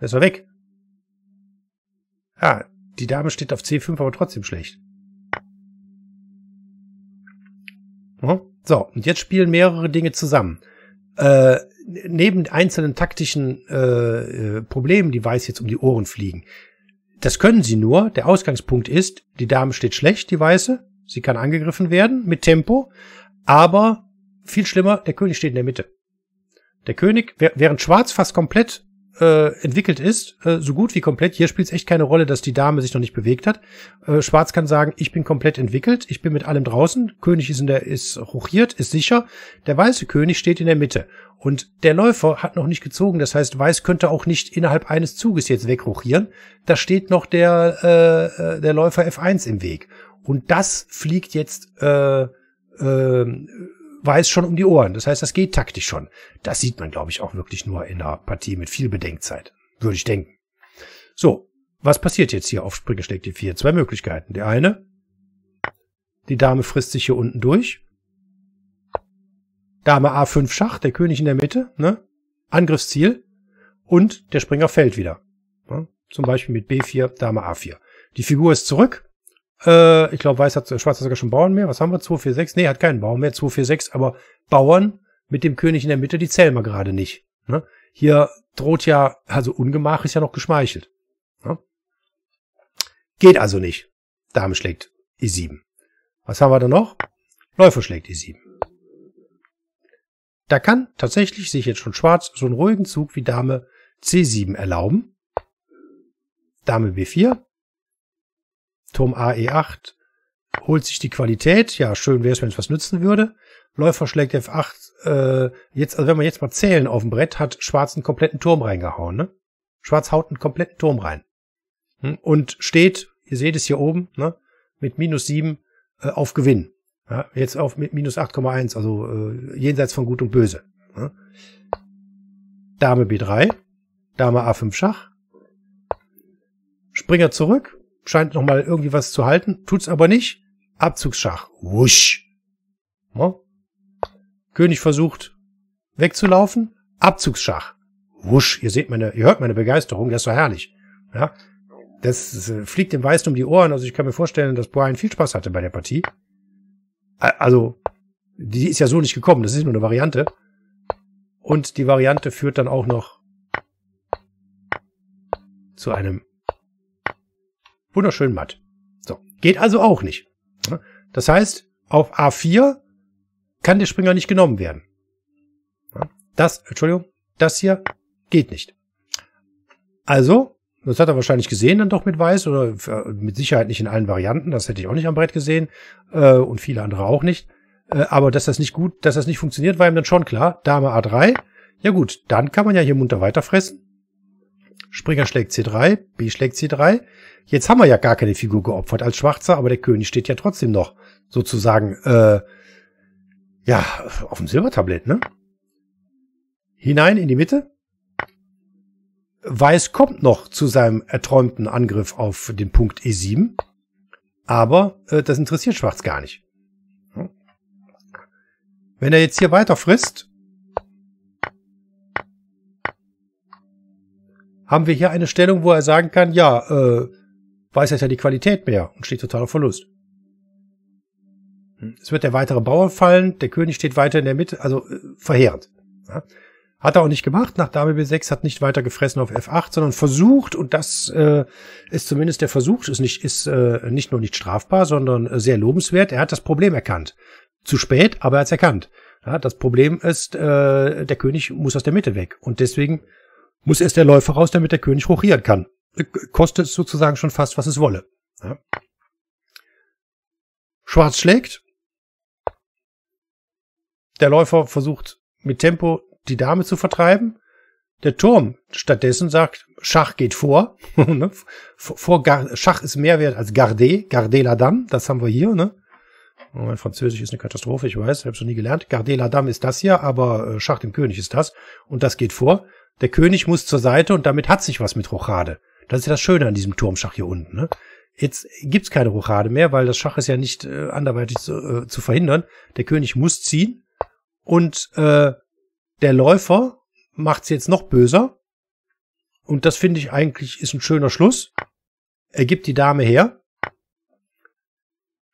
Der ist doch weg. Ah, die Dame steht auf C5, aber trotzdem schlecht. Mhm. So, und jetzt spielen mehrere Dinge zusammen. Äh, neben einzelnen taktischen äh, äh, Problemen, die Weiß jetzt um die Ohren fliegen. Das können sie nur. Der Ausgangspunkt ist, die Dame steht schlecht, die Weiße. Sie kann angegriffen werden mit Tempo. Aber viel schlimmer, der König steht in der Mitte. Der König, während Schwarz fast komplett äh, entwickelt ist, äh, so gut wie komplett. Hier spielt es echt keine Rolle, dass die Dame sich noch nicht bewegt hat. Äh, Schwarz kann sagen, ich bin komplett entwickelt, ich bin mit allem draußen, König ist in der, ist rochiert, ist sicher. Der weiße König steht in der Mitte. Und der Läufer hat noch nicht gezogen, das heißt, Weiß könnte auch nicht innerhalb eines Zuges jetzt wegruchieren. Da steht noch der, äh, äh der Läufer F1 im Weg. Und das fliegt jetzt äh, äh, weiß schon um die Ohren. Das heißt, das geht taktisch schon. Das sieht man, glaube ich, auch wirklich nur in einer Partie mit viel Bedenkzeit. Würde ich denken. So, was passiert jetzt hier auf Springerschläg D4? Zwei Möglichkeiten. Der eine, die Dame frisst sich hier unten durch. Dame A5 Schach, der König in der Mitte, ne? Angriffsziel. Und der Springer fällt wieder. Ne? Zum Beispiel mit B4, Dame A4. Die Figur ist zurück. Äh, ich glaube, Weiß hat, Schwarz hat sogar schon Bauern mehr. Was haben wir? 246? Nee, hat keinen Bauern mehr. 246, aber Bauern mit dem König in der Mitte, die zählen wir gerade nicht. Ne? Hier droht ja, also Ungemach ist ja noch geschmeichelt. Ne? Geht also nicht. Dame schlägt E7. Was haben wir da noch? Läufer schlägt E7. Da kann tatsächlich sich jetzt schon Schwarz so einen ruhigen Zug wie Dame C7 erlauben. Dame B4. Turm A E8, holt sich die Qualität. Ja, schön wäre es, wenn es was nützen würde. Läufer schlägt F8. Äh, jetzt, also wenn wir jetzt mal zählen auf dem Brett, hat Schwarz einen kompletten Turm reingehauen. Ne? Schwarz haut einen kompletten Turm rein. Hm? Und steht, ihr seht es hier oben, ne? mit minus 7 äh, auf Gewinn. Ja? Jetzt auf mit minus 8,1, also äh, jenseits von Gut und Böse. Ne? Dame B3, Dame A5 Schach. Springer zurück, scheint noch mal irgendwie was zu halten, tut's aber nicht. Abzugsschach. Wusch. Ne? König versucht wegzulaufen. Abzugsschach. Wusch. Ihr seht meine, ihr hört meine Begeisterung, das ist so herrlich. Ja? Das äh, fliegt dem Weißen um die Ohren. Also ich kann mir vorstellen, dass Brian viel Spaß hatte bei der Partie. Äh, also, die ist ja so nicht gekommen. Das ist nur eine Variante. Und die Variante führt dann auch noch zu einem Wunderschön matt. So. Geht also auch nicht. Ne? Das heißt, auf A4 kann der Springer nicht genommen werden. Ne? Das, Entschuldigung, das hier geht nicht. Also, das hat er wahrscheinlich gesehen dann doch mit Weiß oder äh, mit Sicherheit nicht in allen Varianten. Das hätte ich auch nicht am Brett gesehen äh, und viele andere auch nicht. Äh, aber dass das nicht gut, dass das nicht funktioniert, war ihm dann schon klar. Dame A3. Ja gut, dann kann man ja hier munter weiterfressen. Springer schlägt C3, B schlägt C3. Jetzt haben wir ja gar keine Figur geopfert als Schwarzer, aber der König steht ja trotzdem noch sozusagen äh, ja auf dem Silbertablett, ne? Hinein in die Mitte. Weiß kommt noch zu seinem erträumten Angriff auf den Punkt E7, aber äh, das interessiert Schwarz gar nicht. Hm? Wenn er jetzt hier weiter frisst, haben wir hier eine Stellung, wo er sagen kann, ja, äh, weiß jetzt ja die Qualität mehr und steht total auf Verlust. Hm, es wird der weitere Bauer fallen, der König steht weiter in der Mitte, also äh, verheerend. Ja. Hat er auch nicht gemacht, nach Dame B6 hat nicht weiter gefressen auf F8, sondern versucht, und das äh, ist zumindest der Versuch, ist nicht, ist äh, nicht nur nicht strafbar, sondern äh, sehr lobenswert. Er hat das Problem erkannt. Zu spät, aber er hat es erkannt. Ja, das Problem ist, äh, der König muss aus der Mitte weg. Und deswegen muss erst der Läufer raus, damit der König rochieren kann. Äh, kostet sozusagen schon fast, was es wolle. Ja. Schwarz schlägt. Der Läufer versucht mit Tempo die Dame zu vertreiben. Der Turm stattdessen sagt, Schach geht vor. *laughs* Ne? vor Gar Schach ist mehr wert als Gardé. Gardé la Dame, das haben wir hier. Ne? Oh, mein Französisch ist eine Katastrophe, ich weiß, habe es noch nie gelernt. Gardé la Dame ist das hier, aber äh, Schach dem König ist das. Und das geht vor der König muss zur Seite und damit hat sich was mit Rochade. Das ist ja das Schöne an diesem Turmschach hier unten. Ne? Jetzt gibt's keine Rochade mehr, weil das Schach ist ja nicht äh, anderweitig zu, äh, zu verhindern. Der König muss ziehen und äh, der Läufer macht's jetzt noch böser. Und das finde ich eigentlich ist ein schöner Schluss. Er gibt die Dame her.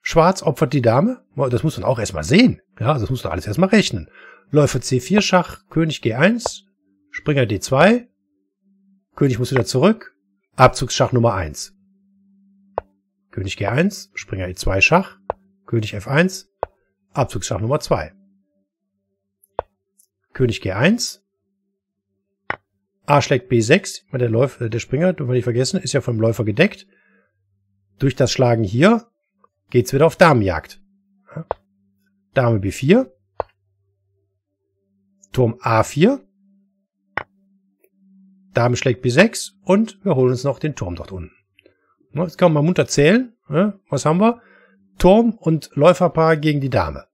Schwarz opfert die Dame. Das muss man auch erstmal sehen. Ja, das muss man alles erstmal rechnen. Läufer C4 Schach, König G1, Springer D2, König muss wieder zurück, Abzugsschach Nummer 1. König G1, Springer E2 Schach, König F1, Abzugsschach Nummer 2. König G1, A schlägt B6, der, Läufer, äh, der Springer, dürfen wir nicht vergessen, ist ja vom Läufer gedeckt. Durch das Schlagen hier geht's wieder auf Damenjagd. Dame B4, Turm A4, Dame schlägt B6 und wir holen uns noch den Turm dort unten. Ne, jetzt kann man mal munter zählen. Ne, was haben wir? Turm und Läuferpaar gegen die Dame.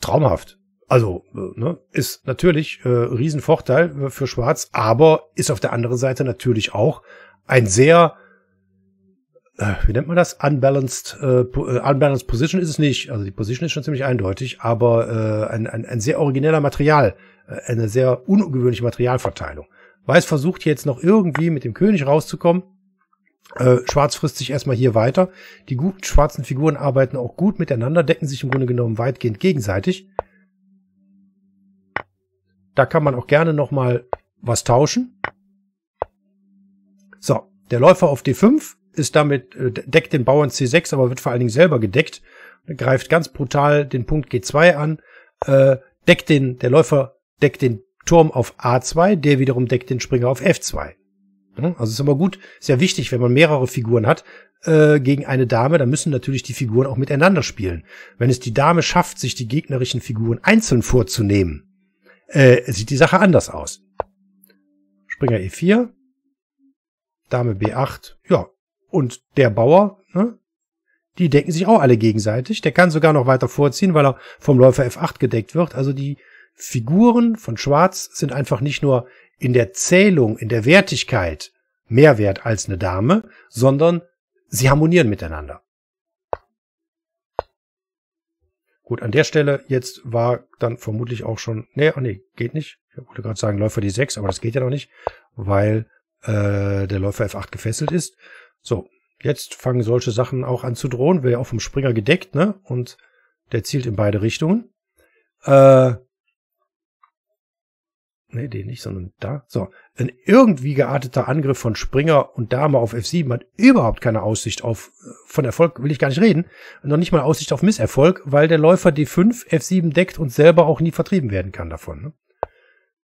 Traumhaft. Also äh, ne, ist natürlich äh, Riesenvorteil äh, für Schwarz, aber ist auf der anderen Seite natürlich auch ein sehr, äh, wie nennt man das? Unbalanced, unbalanced Position ist es nicht. Also die Position ist schon ziemlich eindeutig, aber ein, ein, ein sehr origineller Material, äh, eine sehr ungewöhnliche Materialverteilung. Weiß versucht jetzt noch irgendwie mit dem König rauszukommen. Äh, Schwarz frisst sich erstmal hier weiter. Die guten schwarzen Figuren arbeiten auch gut miteinander, decken sich im Grunde genommen weitgehend gegenseitig. Da kann man auch gerne nochmal was tauschen. So, der Läufer auf D5 ist damit, äh, deckt den Bauern C6, aber wird vor allen Dingen selber gedeckt. Greift ganz brutal den Punkt G2 an, äh, deckt den, der Läufer deckt den Turm auf A2, der wiederum deckt den Springer auf F2. Also ist immer gut, ist ja wichtig, wenn man mehrere Figuren hat äh, gegen eine Dame, dann müssen natürlich die Figuren auch miteinander spielen. Wenn es die Dame schafft, sich die gegnerischen Figuren einzeln vorzunehmen, äh, sieht die Sache anders aus. Springer E4, Dame B8, ja, und der Bauer, ne, die decken sich auch alle gegenseitig. Der kann sogar noch weiter vorziehen, weil er vom Läufer F8 gedeckt wird. Also die Figuren von Schwarz sind einfach nicht nur in der Zählung, in der Wertigkeit mehr wert als eine Dame, sondern sie harmonieren miteinander. Gut, an der Stelle jetzt war dann vermutlich auch schon, nee, oh nee, geht nicht. Ich wollte gerade sagen Läufer D6, aber das geht ja noch nicht, weil äh, der Läufer F8 gefesselt ist. So, jetzt fangen solche Sachen auch an zu drohen. Wäre ja auch vom Springer gedeckt, ne? Und der zielt in beide Richtungen. Äh, Nee, den nicht, sondern da. So. Ein irgendwie gearteter Angriff von Springer und Dame auf F7 hat überhaupt keine Aussicht auf, äh, von Erfolg will ich gar nicht reden, noch nicht mal Aussicht auf Misserfolg, weil der Läufer D5 F7 deckt und selber auch nie vertrieben werden kann davon. Ne?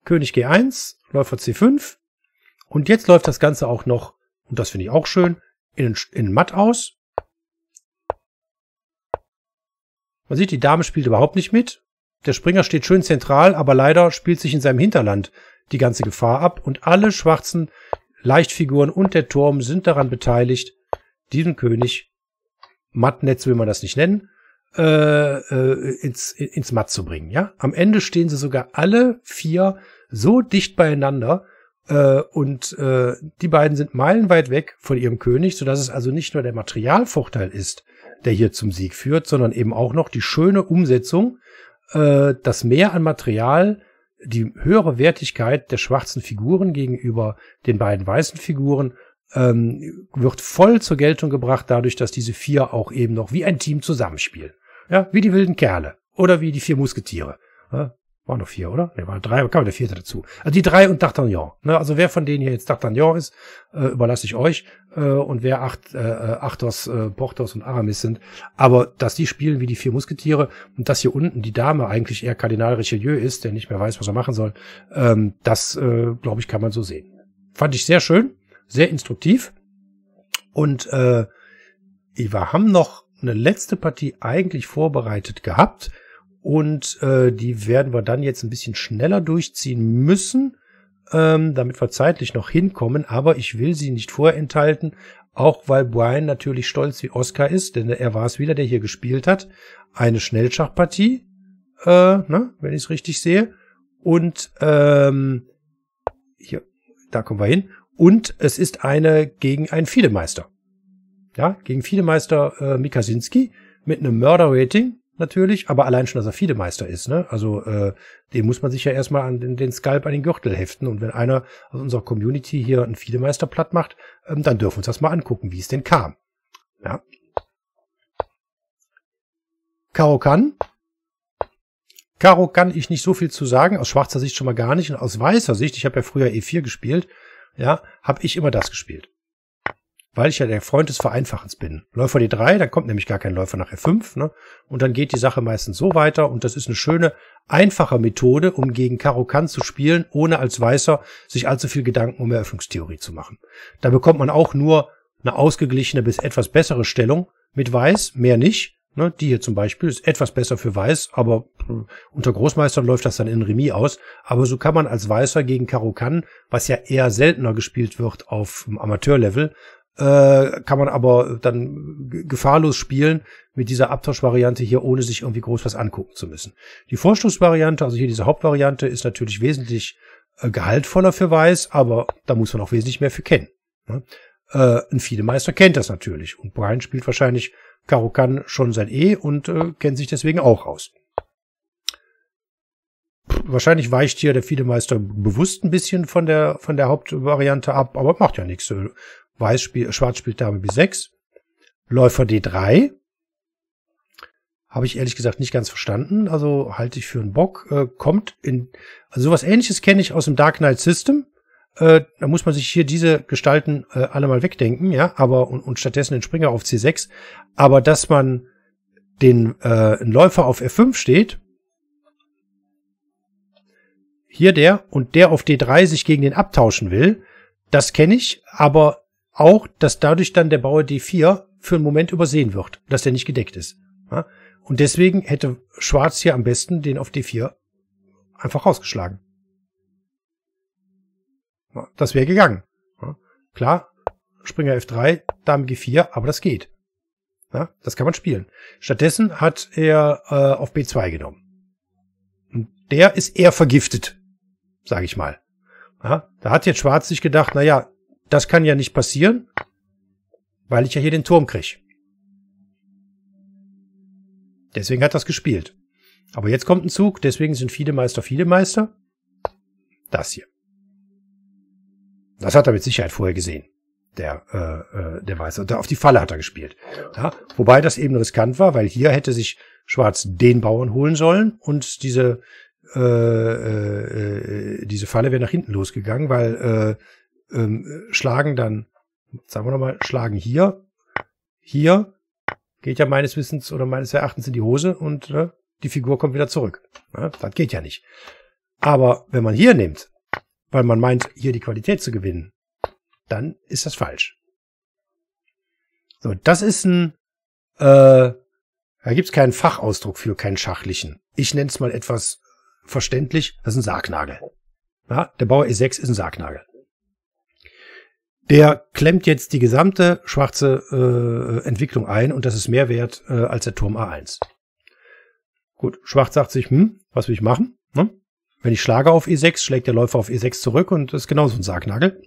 König G1, Läufer C5. Und jetzt läuft das Ganze auch noch, und das finde ich auch schön, in, in Matt aus. Man sieht, die Dame spielt überhaupt nicht mit. Der Springer steht schön zentral, aber leider spielt sich in seinem Hinterland die ganze Gefahr ab und alle schwarzen Leichtfiguren und der Turm sind daran beteiligt, diesen König, Mattnetz will man das nicht nennen, äh, äh, ins, ins Matt zu bringen. Ja, Am Ende stehen sie sogar alle vier so dicht beieinander äh, und äh, die beiden sind meilenweit weg von ihrem König, sodass es also nicht nur der Materialvorteil ist, der hier zum Sieg führt, sondern eben auch noch die schöne Umsetzung äh, das Mehr an Material, die höhere Wertigkeit der schwarzen Figuren gegenüber den beiden weißen Figuren ähm, wird voll zur Geltung gebracht, dadurch, dass diese vier auch eben noch wie ein Team zusammenspielen. Ja, wie die wilden Kerle oder wie die vier Musketiere. Ja, war noch vier, oder? Ne, war drei, aber kam der vierte dazu. Also die drei und D'Artagnan. Ne? Also wer von denen hier jetzt D'Artagnan ist, äh, überlasse ich euch. Äh, und wer acht, äh, äh Achtos, äh, Portos und Aramis sind. Aber dass die spielen wie die vier Musketiere und dass hier unten die Dame eigentlich eher Kardinal Richelieu ist, der nicht mehr weiß, was er machen soll, ähm, das, äh, glaube ich, kann man so sehen. Fand ich sehr schön, sehr instruktiv. Und äh, wir haben noch eine letzte Partie eigentlich vorbereitet gehabt und äh, die werden wir dann jetzt ein bisschen schneller durchziehen müssen, ähm, damit wir zeitlich noch hinkommen. Aber ich will sie nicht vorenthalten, auch weil Brian natürlich stolz wie Oscar ist, denn er war es wieder, der hier gespielt hat. Eine Schnellschachpartie, äh, ne, wenn ich es richtig sehe. Und ähm, hier, da kommen wir hin. Und es ist eine gegen einen Fiedemeister. Ja, gegen Fiedemeister äh, Mikasinski mit einem Mörderrating natürlich, aber allein schon, dass er Fiedemeister ist, ne? Also äh, dem muss man sich ja erstmal an den, den Skalp an den Gürtel heften. Und wenn einer aus unserer Community hier einen Fiedemeister platt macht, ähm, dann dürfen wir uns das mal angucken, wie es denn kam. Ja. Karo kann. Karo kann ich nicht so viel zu sagen, aus schwarzer Sicht schon mal gar nicht und aus weißer Sicht, ich habe ja früher E4 gespielt, ja, habe ich immer das gespielt weil ich ja der Freund des Vereinfachens bin. Läufer D3, dann kommt nämlich gar kein Läufer nach F5, ne? Und dann geht die Sache meistens so weiter und das ist eine schöne, einfache Methode, um gegen Karo Kann zu spielen, ohne als Weißer sich allzu viel Gedanken um Eröffnungstheorie zu machen. Da bekommt man auch nur eine ausgeglichene bis etwas bessere Stellung mit Weiß, mehr nicht. Ne, die hier zum Beispiel ist etwas besser für Weiß, aber äh, unter Großmeistern läuft das dann in Remis aus. Aber so kann man als Weißer gegen Karo Kann, was ja eher seltener gespielt wird auf Amateurlevel, äh, kann man aber dann gefahrlos spielen mit dieser Abtauschvariante hier, ohne sich irgendwie groß was angucken zu müssen. Die Vorstoßvariante, also hier diese Hauptvariante, ist natürlich wesentlich äh, gehaltvoller für Weiß, aber da muss man auch wesentlich mehr für kennen. Ne? Äh, ein Fiedemeister kennt das natürlich und Brian spielt wahrscheinlich Karokan schon sein E und äh, kennt sich deswegen auch aus wahrscheinlich weicht hier der Fiedemeister bewusst ein bisschen von der, von der Hauptvariante ab, aber macht ja nichts. Weiß spiel, Schwarz spielt Dame B6. Läufer D3. Habe ich ehrlich gesagt nicht ganz verstanden. Also halte ich für einen Bock. Äh, kommt in. Also sowas ähnliches kenne ich aus dem Dark Knight System. Äh, da muss man sich hier diese Gestalten äh, alle mal wegdenken, ja, aber und, und stattdessen den Springer auf C6. Aber dass man den äh, einen Läufer auf F5 steht, hier der und der auf D3 sich gegen den abtauschen will. Das kenne ich, aber auch, dass dadurch dann der Bauer D4 für einen Moment übersehen wird, dass der nicht gedeckt ist. Und deswegen hätte Schwarz hier am besten den auf D4 einfach rausgeschlagen. Das wäre gegangen. Klar, Springer F3, Dame G4, aber das geht. Das kann man spielen. Stattdessen hat er äh, auf B2 genommen. Und der ist eher vergiftet sage ich mal. Ja, da hat jetzt Schwarz sich gedacht, na ja, das kann ja nicht passieren, weil ich ja hier den Turm kriege. Deswegen hat das gespielt. Aber jetzt kommt ein Zug, deswegen sind viele Meister viele Meister. Das hier. Das hat er mit Sicherheit vorher gesehen. Der, äh, äh der Weiße. Und da auf die Falle hat er gespielt. Ja? Wobei das eben riskant war, weil hier hätte sich Schwarz den Bauern holen sollen und diese äh, äh, äh, diese Falle wäre nach hinten losgegangen, weil äh, ähm, schlagen dann, sagen wir nochmal, schlagen hier, hier, geht ja meines Wissens oder meines Erachtens in die Hose und äh, die Figur kommt wieder zurück. Ja, das geht ja nicht. Aber wenn man hier nimmt, weil man meint, hier die Qualität zu gewinnen, dann ist das falsch. So, das ist ein, äh, da gibt's keinen Fachausdruck für, keinen schachlichen. Ich nenne es mal etwas verständlich, das ist ein Sargnagel. Ja, der Bauer E6 ist ein Sargnagel. Der klemmt jetzt die gesamte schwarze äh, Entwicklung ein und das ist mehr wert äh, als der Turm A1. Gut, Schwarz sagt sich, hm, was will ich machen? Ne? Wenn ich schlage auf E6, schlägt der Läufer auf E6 zurück und das ist genauso ein Sargnagel.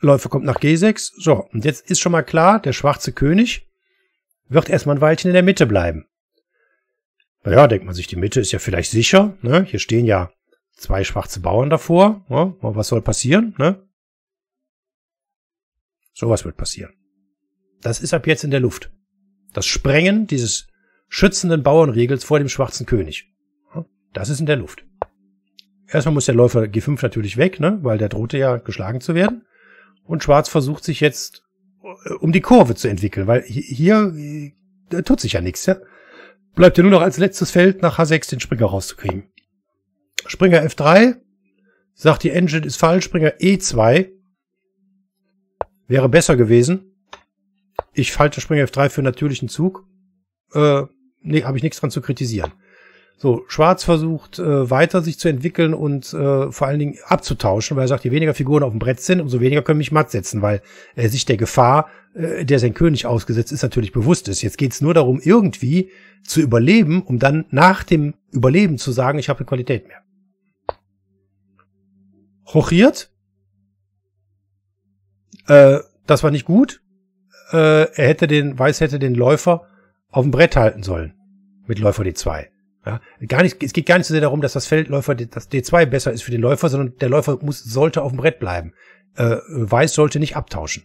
Läufer kommt nach G6. So, und jetzt ist schon mal klar, der schwarze König wird erstmal ein Weilchen in der Mitte bleiben. Naja, denkt man sich, die Mitte ist ja vielleicht sicher. Ne? Hier stehen ja zwei schwarze Bauern davor. Ne? Was soll passieren? Ne? Sowas wird passieren. Das ist ab jetzt in der Luft. Das Sprengen dieses schützenden Bauernregels vor dem schwarzen König. Ne? Das ist in der Luft. Erstmal muss der Läufer G5 natürlich weg, ne? weil der drohte ja geschlagen zu werden. Und Schwarz versucht sich jetzt äh, um die Kurve zu entwickeln, weil hier, hier äh, tut sich ja nichts. Ja? bleibt ja nur noch als letztes Feld nach H6 den Springer rauszukriegen. Springer F3, sagt die Engine ist falsch, Springer E2 wäre besser gewesen. Ich falte Springer F3 für natürlichen Zug. Äh, nee, habe ich nichts dran zu kritisieren. So, Schwarz versucht äh, weiter sich zu entwickeln und äh, vor allen Dingen abzutauschen, weil er sagt, je weniger Figuren auf dem Brett sind, umso weniger können mich matt setzen, weil er äh, sich der Gefahr, äh, der sein König ausgesetzt ist, natürlich bewusst ist. Jetzt geht's nur darum, irgendwie zu überleben, um dann nach dem Überleben zu sagen, ich habe Qualität mehr. Hochiert? Äh, das war nicht gut. Äh, er hätte den, Weiß hätte den Läufer auf dem Brett halten sollen. Mit Läufer D2. Ja, gar nicht, es geht gar nicht so sehr darum, dass das Feldläufer, das D2 besser ist für den Läufer, sondern der Läufer muss, sollte auf dem Brett bleiben. Äh, Weiß sollte nicht abtauschen.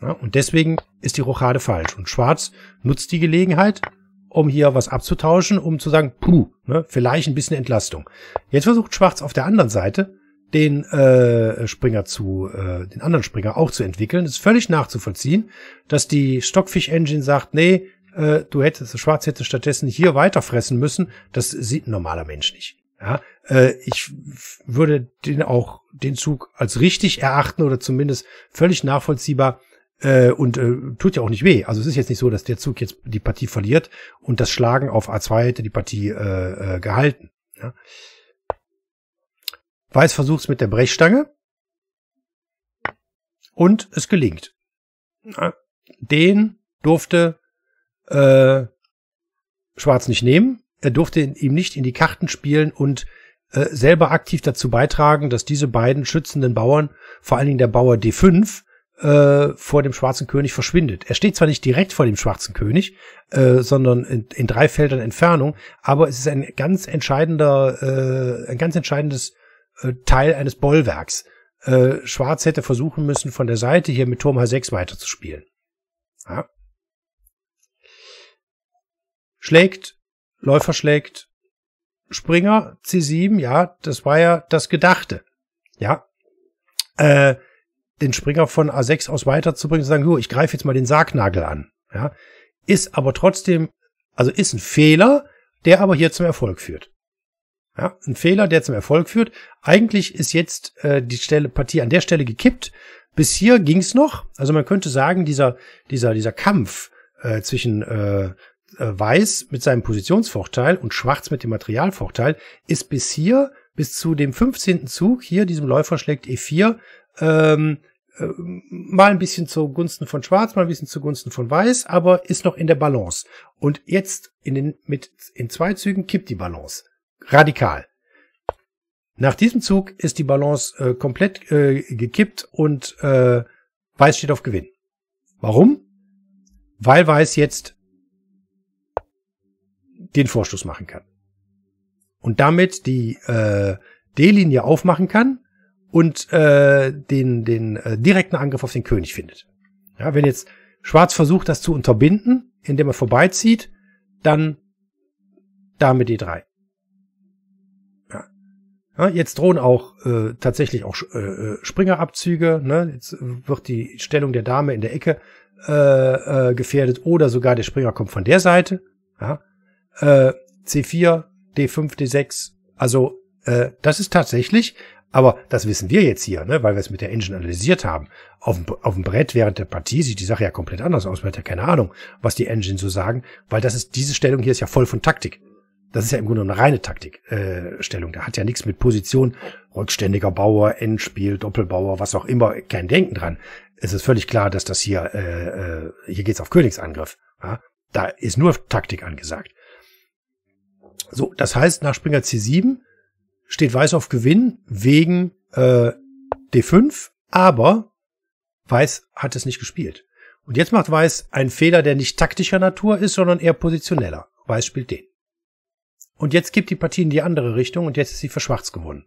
Ja, und deswegen ist die Rochade falsch. Und Schwarz nutzt die Gelegenheit, um hier was abzutauschen, um zu sagen, puh, ne, vielleicht ein bisschen Entlastung. Jetzt versucht Schwarz auf der anderen Seite den äh, Springer zu, äh, den anderen Springer auch zu entwickeln. Das ist völlig nachzuvollziehen, dass die Stockfish Engine sagt, nee, äh, du hättest, Schwarz hätte stattdessen hier weiterfressen müssen. Das sieht ein normaler Mensch nicht. Ja, äh, ich würde den auch den Zug als richtig erachten oder zumindest völlig nachvollziehbar äh, und äh, tut ja auch nicht weh. Also es ist jetzt nicht so, dass der Zug jetzt die Partie verliert und das Schlagen auf A2 hätte die Partie äh, äh gehalten. Ja. Weiß es mit der Brechstange und es gelingt. Ja. Den durfte äh, Schwarz nicht nehmen. Er durfte ihm nicht in die Karten spielen und äh, selber aktiv dazu beitragen, dass diese beiden schützenden Bauern, vor allen Dingen der Bauer D5, äh, vor dem schwarzen König verschwindet. Er steht zwar nicht direkt vor dem schwarzen König, äh, sondern in, in, drei Feldern Entfernung, aber es ist ein ganz entscheidender, äh, ein ganz entscheidendes äh, Teil eines Bollwerks. Äh, Schwarz hätte versuchen müssen, von der Seite hier mit Turm H6 weiterzuspielen. Ja schlägt, Läufer schlägt Springer, C7, ja, das war ja das Gedachte. Ja. Äh, den Springer von A6 aus weiterzubringen, zu sagen, jo, ich greife jetzt mal den Sargnagel an. Ja. Ist aber trotzdem, also ist ein Fehler, der aber hier zum Erfolg führt. Ja, ein Fehler, der zum Erfolg führt. Eigentlich ist jetzt äh, die Stelle, Partie an der Stelle gekippt. Bis hier ging's noch. Also man könnte sagen, dieser, dieser, dieser Kampf äh, zwischen äh, äh, weiß mit seinem Positionsvorteil und Schwarz mit dem Materialvorteil ist bis hier, bis zu dem 15. Zug, hier diesem Läufer schlägt E4, ähm, äh, mal ein bisschen zugunsten von Schwarz, mal ein bisschen zugunsten von Weiß, aber ist noch in der Balance. Und jetzt in den, mit, in zwei Zügen kippt die Balance. Radikal. Nach diesem Zug ist die Balance äh, komplett äh, gekippt und äh, Weiß steht auf Gewinn. Warum? Weil Weiß jetzt den Vorstoß machen kann. Und damit die äh, D-Linie aufmachen kann und äh, den, den äh, direkten Angriff auf den König findet. Ja, wenn jetzt Schwarz versucht, das zu unterbinden, indem er vorbeizieht, dann Dame D3. Ja. ja jetzt drohen auch äh, tatsächlich auch äh, äh, Springerabzüge. Ne? Jetzt wird die Stellung der Dame in der Ecke äh, äh, gefährdet oder sogar der Springer kommt von der Seite. Ja äh, C4, D5, D6. Also äh, das ist tatsächlich, aber das wissen wir jetzt hier, ne, weil wir es mit der Engine analysiert haben. Auf dem, auf dem Brett während der Partie sieht die Sache ja komplett anders aus. Man hat ja keine Ahnung, was die Engine so sagen, weil das ist diese Stellung hier ist ja voll von Taktik. Das ist ja im Grunde eine reine Taktikstellung. Äh, Stellung. da hat ja nichts mit Position, rückständiger Bauer, Endspiel, Doppelbauer, was auch immer, kein Denken dran. Es ist völlig klar, dass das hier, äh, äh hier geht's auf Königsangriff. Ja? Da ist nur Taktik angesagt. So, das heißt, nach Springer C7 steht Weiß auf Gewinn wegen äh, D5, aber Weiß hat es nicht gespielt. Und jetzt macht Weiß einen Fehler, der nicht taktischer Natur ist, sondern eher positioneller. Weiß spielt den. Und jetzt gibt die Partie in die andere Richtung und jetzt ist sie für Schwarz gewonnen.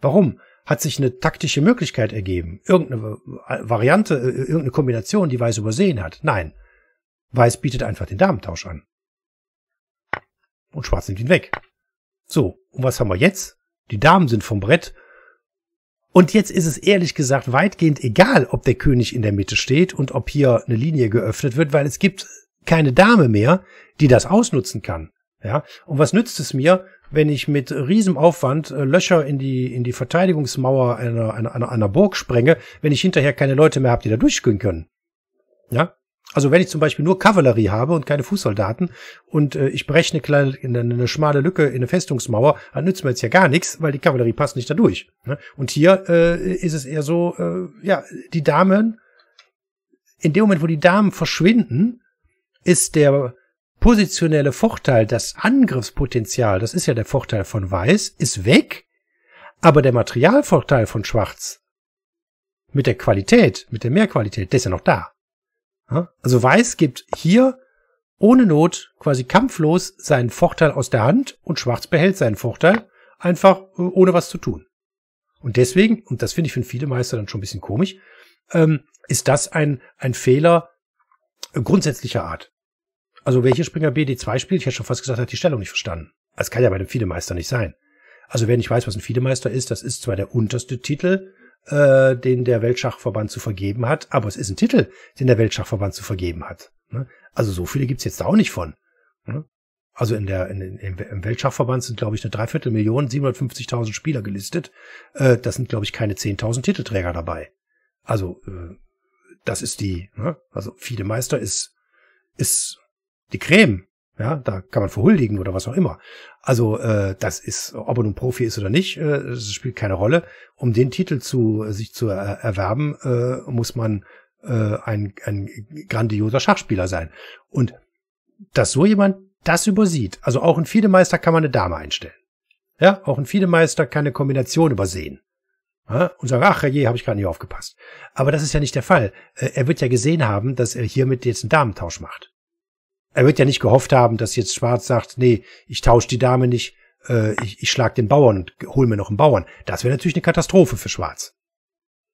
Warum? Hat sich eine taktische Möglichkeit ergeben? Irgendeine Variante, äh, irgendeine Kombination, die Weiß übersehen hat? Nein. Weiß bietet einfach den Damentausch an. Und Schwarz nimmt ihn weg. So, und was haben wir jetzt? Die Damen sind vom Brett. Und jetzt ist es ehrlich gesagt weitgehend egal, ob der König in der Mitte steht und ob hier eine Linie geöffnet wird, weil es gibt keine Dame mehr, die das ausnutzen kann. Ja, und was nützt es mir, wenn ich mit Riesenaufwand äh, Löcher in die, in die Verteidigungsmauer einer, einer, einer Burg sprenge, wenn ich hinterher keine Leute mehr habe, die da durchgehen können? Ja, also wenn ich zum Beispiel nur Kavallerie habe und keine Fußsoldaten und äh, ich eine kleine, eine, eine, schmale Lücke in eine Festungsmauer, dann nützt mir jetzt ja gar nichts, weil die Kavallerie passt nicht dadurch. Ne? Und hier äh, ist es eher so, äh, ja, die Damen, in dem Moment, wo die Damen verschwinden, ist der positionelle Vorteil, das Angriffspotenzial, das ist ja der Vorteil von Weiß, ist weg, aber der Materialvorteil von Schwarz mit der Qualität, mit der Mehrqualität, der ist ja noch da. Also Weiß gibt hier ohne Not quasi kampflos seinen Vorteil aus der Hand und Schwarz behält seinen Vorteil einfach äh, ohne was zu tun. Und deswegen, und das finde ich für viele Meister dann schon ein bisschen komisch, ähm, ist das ein, ein Fehler grundsätzlicher Art. Also welche Springer BD2 spielt, ich hätte schon fast gesagt, hat die Stellung nicht verstanden. Das kann ja bei einem Fiedemeister nicht sein. Also wer nicht weiß, was ein Fiedemeister ist, das ist zwar der unterste Titel äh, den der Weltschachverband zu vergeben hat, aber es ist ein Titel, den der Weltschachverband zu vergeben hat. Ne? Also so viele gibt's jetzt da auch nicht von. Ne? Also in der, in, in, im Weltschachverband sind, glaube ich, eine Dreiviertelmillion, 750.000 Spieler gelistet. Äh, das sind, glaube ich, keine 10.000 Titelträger dabei. Also, äh, das ist die, ne? also Fide Meister ist, ist die Creme ja, da kann man verhuldigen oder was auch immer. Also äh, das ist, ob er nun Profi ist oder nicht, äh, das spielt keine Rolle. Um den Titel zu äh, sich zu er äh, erwerben, äh, muss man äh, ein, ein grandioser Schachspieler sein. Und dass so jemand das übersieht, also auch ein Fiedemeister kann man eine Dame einstellen. Ja, auch ein Fiedemeister kann eine Kombination übersehen. Ja, und sagen, ach je, habe ich gerade nicht aufgepasst. Aber das ist ja nicht der Fall. Äh, er wird ja gesehen haben, dass er hiermit jetzt einen Damentausch macht er wird ja nicht gehofft haben, dass jetzt Schwarz sagt, nee, ich tausche die Dame nicht, äh, ich, ich schlag den Bauern und hol mir noch einen Bauern. Das wäre natürlich eine Katastrophe für Schwarz.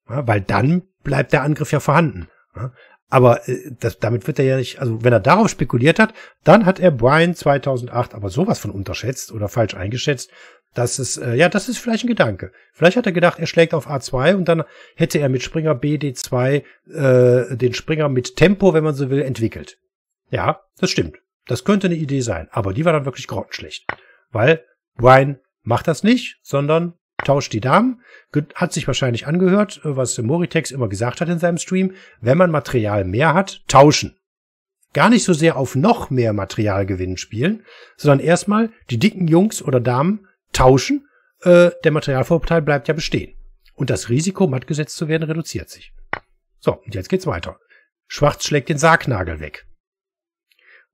Ja, weil dann bleibt der Angriff ja vorhanden. Ja, aber äh, das, damit wird er ja nicht, also wenn er darauf spekuliert hat, dann hat er Brian 2008 aber sowas von unterschätzt oder falsch eingeschätzt. dass es, äh, ja, das ist vielleicht ein Gedanke. Vielleicht hat er gedacht, er schlägt auf A2 und dann hätte er mit Springer BD2 äh, den Springer mit Tempo, wenn man so will, entwickelt. Ja, das stimmt. Das könnte eine Idee sein, aber die war dann wirklich grottenschlecht. Weil Brian macht das nicht, sondern tauscht die Damen, hat sich wahrscheinlich angehört, äh, was Moritex immer gesagt hat in seinem Stream, wenn man Material mehr hat, tauschen. Gar nicht so sehr auf noch mehr Materialgewinn spielen, sondern erstmal die dicken Jungs oder Damen tauschen, äh, der Materialvorteil bleibt ja bestehen. Und das Risiko, matt gesetzt zu werden, reduziert sich. So, und jetzt geht's weiter. Schwarz schlägt den Sargnagel weg.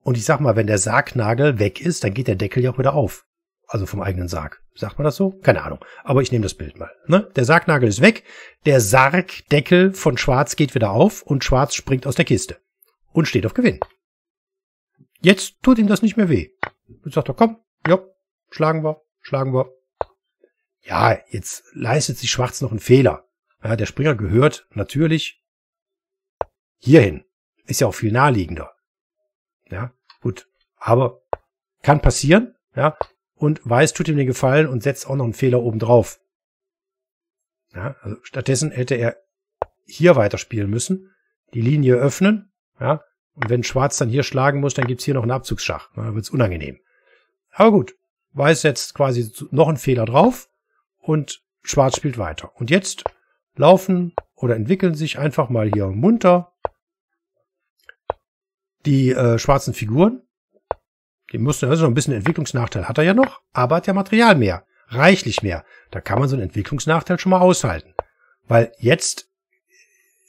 Und ich sag mal, wenn der Sargnagel weg ist, dann geht der Deckel ja auch wieder auf. Also vom eigenen Sarg. Sagt man das so? Keine Ahnung. Aber ich nehme das Bild mal. Ne? Der Sargnagel ist weg, der Sargdeckel von Schwarz geht wieder auf und Schwarz springt aus der Kiste und steht auf Gewinn. Jetzt tut ihm das nicht mehr weh. Jetzt sagt er, komm, ja, schlagen wir, schlagen wir. Ja, jetzt leistet sich Schwarz noch einen Fehler. Ja, der Springer gehört natürlich hierhin. Ist ja auch viel naheliegender. Ja, gut. Aber kann passieren, ja, und weiß, tut ihm den Gefallen und setzt auch noch einen Fehler oben drauf. Ja, also stattdessen hätte er hier weiterspielen müssen, die Linie öffnen, ja, und wenn Schwarz dann hier schlagen muss, dann gibt's hier noch einen Abzugsschach. Dann wird's unangenehm. Aber gut, Weiß setzt quasi noch einen Fehler drauf und Schwarz spielt weiter. Und jetzt laufen oder entwickeln sich einfach mal hier munter die äh, schwarzen Figuren. Die mussten also noch ein bisschen Entwicklungsnachteil hat er ja noch, aber hat ja Material mehr, reichlich mehr. Da kann man so einen Entwicklungsnachteil schon mal aushalten. Weil jetzt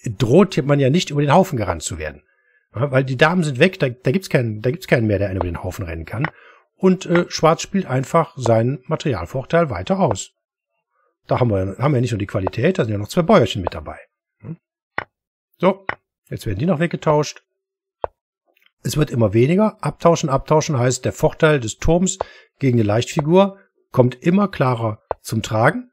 droht man ja nicht über den Haufen gerannt zu werden. weil die Damen sind weg, da, da gibt's keinen, da gibt's keinen mehr, der einen über den Haufen rennen kann. Und äh, Schwarz spielt einfach seinen Materialvorteil weiter aus. Da haben wir, haben wir nicht nur die Qualität, da sind ja noch zwei Bäuerchen mit dabei. Hm? So, jetzt werden die noch weggetauscht. Es wird immer weniger. Abtauschen, abtauschen heißt, der Vorteil des Turms gegen die Leichtfigur kommt immer klarer zum Tragen.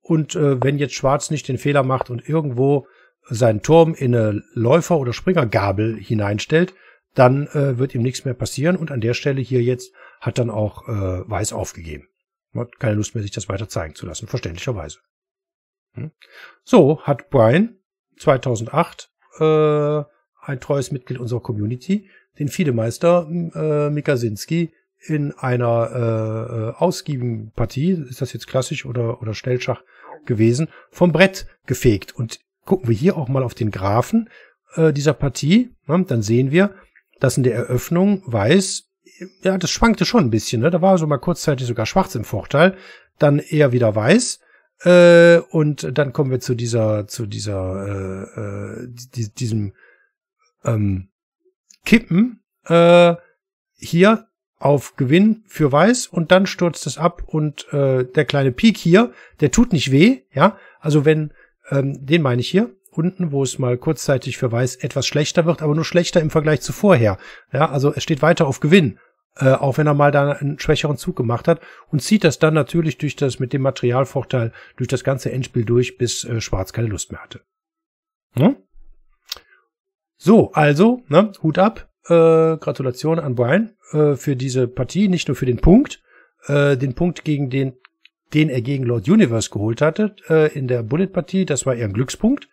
Und äh, wenn jetzt Schwarz nicht den Fehler macht und irgendwo seinen Turm in eine Läufer- oder Springergabel hineinstellt, dann äh, wird ihm nichts mehr passieren. Und an der Stelle hier jetzt hat dann auch äh, Weiß aufgegeben. Hat keine Lust mehr, sich das weiter zeigen zu lassen, verständlicherweise. Hm? So hat Brian 2008 äh, ein treues Mitglied unserer Community den Fiedemeister äh, Mikasinski in einer äh, äh, ausgiebigen Partie, ist das jetzt klassisch oder, oder Schnellschach gewesen, vom Brett gefegt. Und gucken wir hier auch mal auf den Graphen äh, dieser Partie, ne? dann sehen wir, dass in der Eröffnung Weiß, ja, das schwankte schon ein bisschen, ne? da war so mal kurzzeitig sogar Schwarz im Vorteil, dann eher wieder Weiß, äh, und dann kommen wir zu dieser, zu dieser, äh, äh, diesem, ähm, kippen äh, hier auf Gewinn für Weiß und dann stürzt es ab und äh, der kleine Peak hier, der tut nicht weh, ja. Also wenn, ähm, den meine ich hier, unten, wo es mal kurzzeitig für Weiß etwas schlechter wird, aber nur schlechter im Vergleich zu vorher. Ja, also er steht weiter auf Gewinn, äh, auch wenn er mal da einen schwächeren Zug gemacht hat und zieht das dann natürlich durch das mit dem Materialvorteil durch das ganze Endspiel durch, bis äh, Schwarz keine Lust mehr hatte. Hm? So, also, ne, Hut ab. Äh, Gratulation an Brian äh, für diese Partie, nicht nur für den Punkt, äh, den Punkt gegen den, den er gegen Lord Universe geholt hatte äh, in der Bullet-Partie. Das war eher ein Glückspunkt,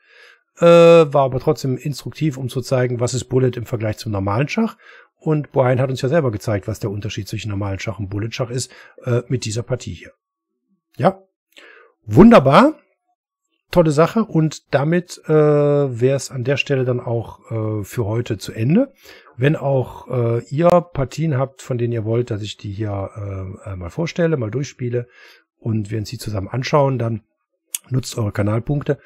äh, war aber trotzdem instruktiv, um zu zeigen, was ist Bullet im Vergleich zum normalen Schach. Und Brian hat uns ja selber gezeigt, was der Unterschied zwischen normalen Schach und Bullet-Schach ist äh, mit dieser Partie hier. Ja, wunderbar tolle Sache und damit äh, wäre es an der Stelle dann auch äh, für heute zu Ende. Wenn auch äh, ihr Partien habt, von denen ihr wollt, dass ich die hier äh, äh, mal vorstelle, mal durchspiele und wir uns die zusammen anschauen, dann nutzt eure Kanalpunkte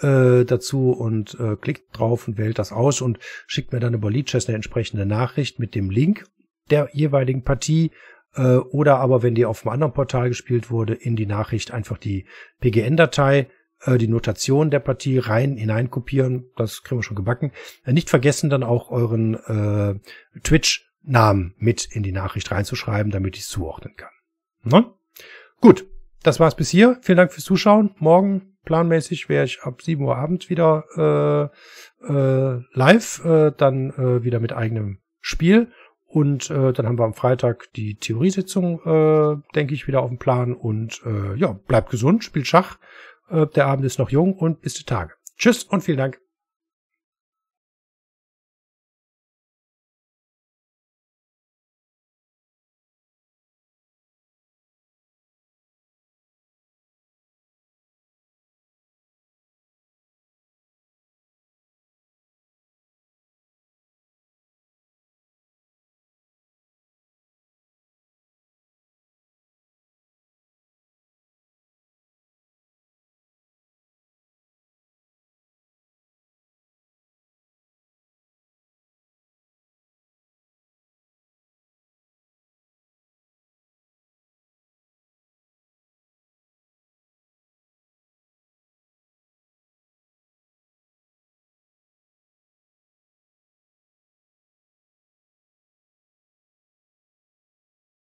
äh, dazu und äh, klickt drauf und wählt das aus und schickt mir dann über Leadchess eine entsprechende Nachricht mit dem Link der jeweiligen Partie äh, oder aber, wenn die auf einem anderen Portal gespielt wurde, in die Nachricht einfach die PGN-Datei äh, die Notation der Partie rein hinein kopieren, das kriegen wir schon gebacken. Äh, nicht vergessen dann auch euren äh, Twitch-Namen mit in die Nachricht reinzuschreiben, damit ich es zuordnen kann. Ne? Gut, das war's bis hier. Vielen Dank fürs Zuschauen. Morgen planmäßig wäre ich ab 7 Uhr abend wieder äh, äh, live, äh, dann äh, wieder mit eigenem Spiel. Und äh, dann haben wir am Freitag die Theoriesitzung, äh, denke ich, wieder auf dem Plan. Und äh, ja, bleibt gesund, spielt Schach, äh, der Abend ist noch jung und bis zu Tage. Tschüss und vielen Dank.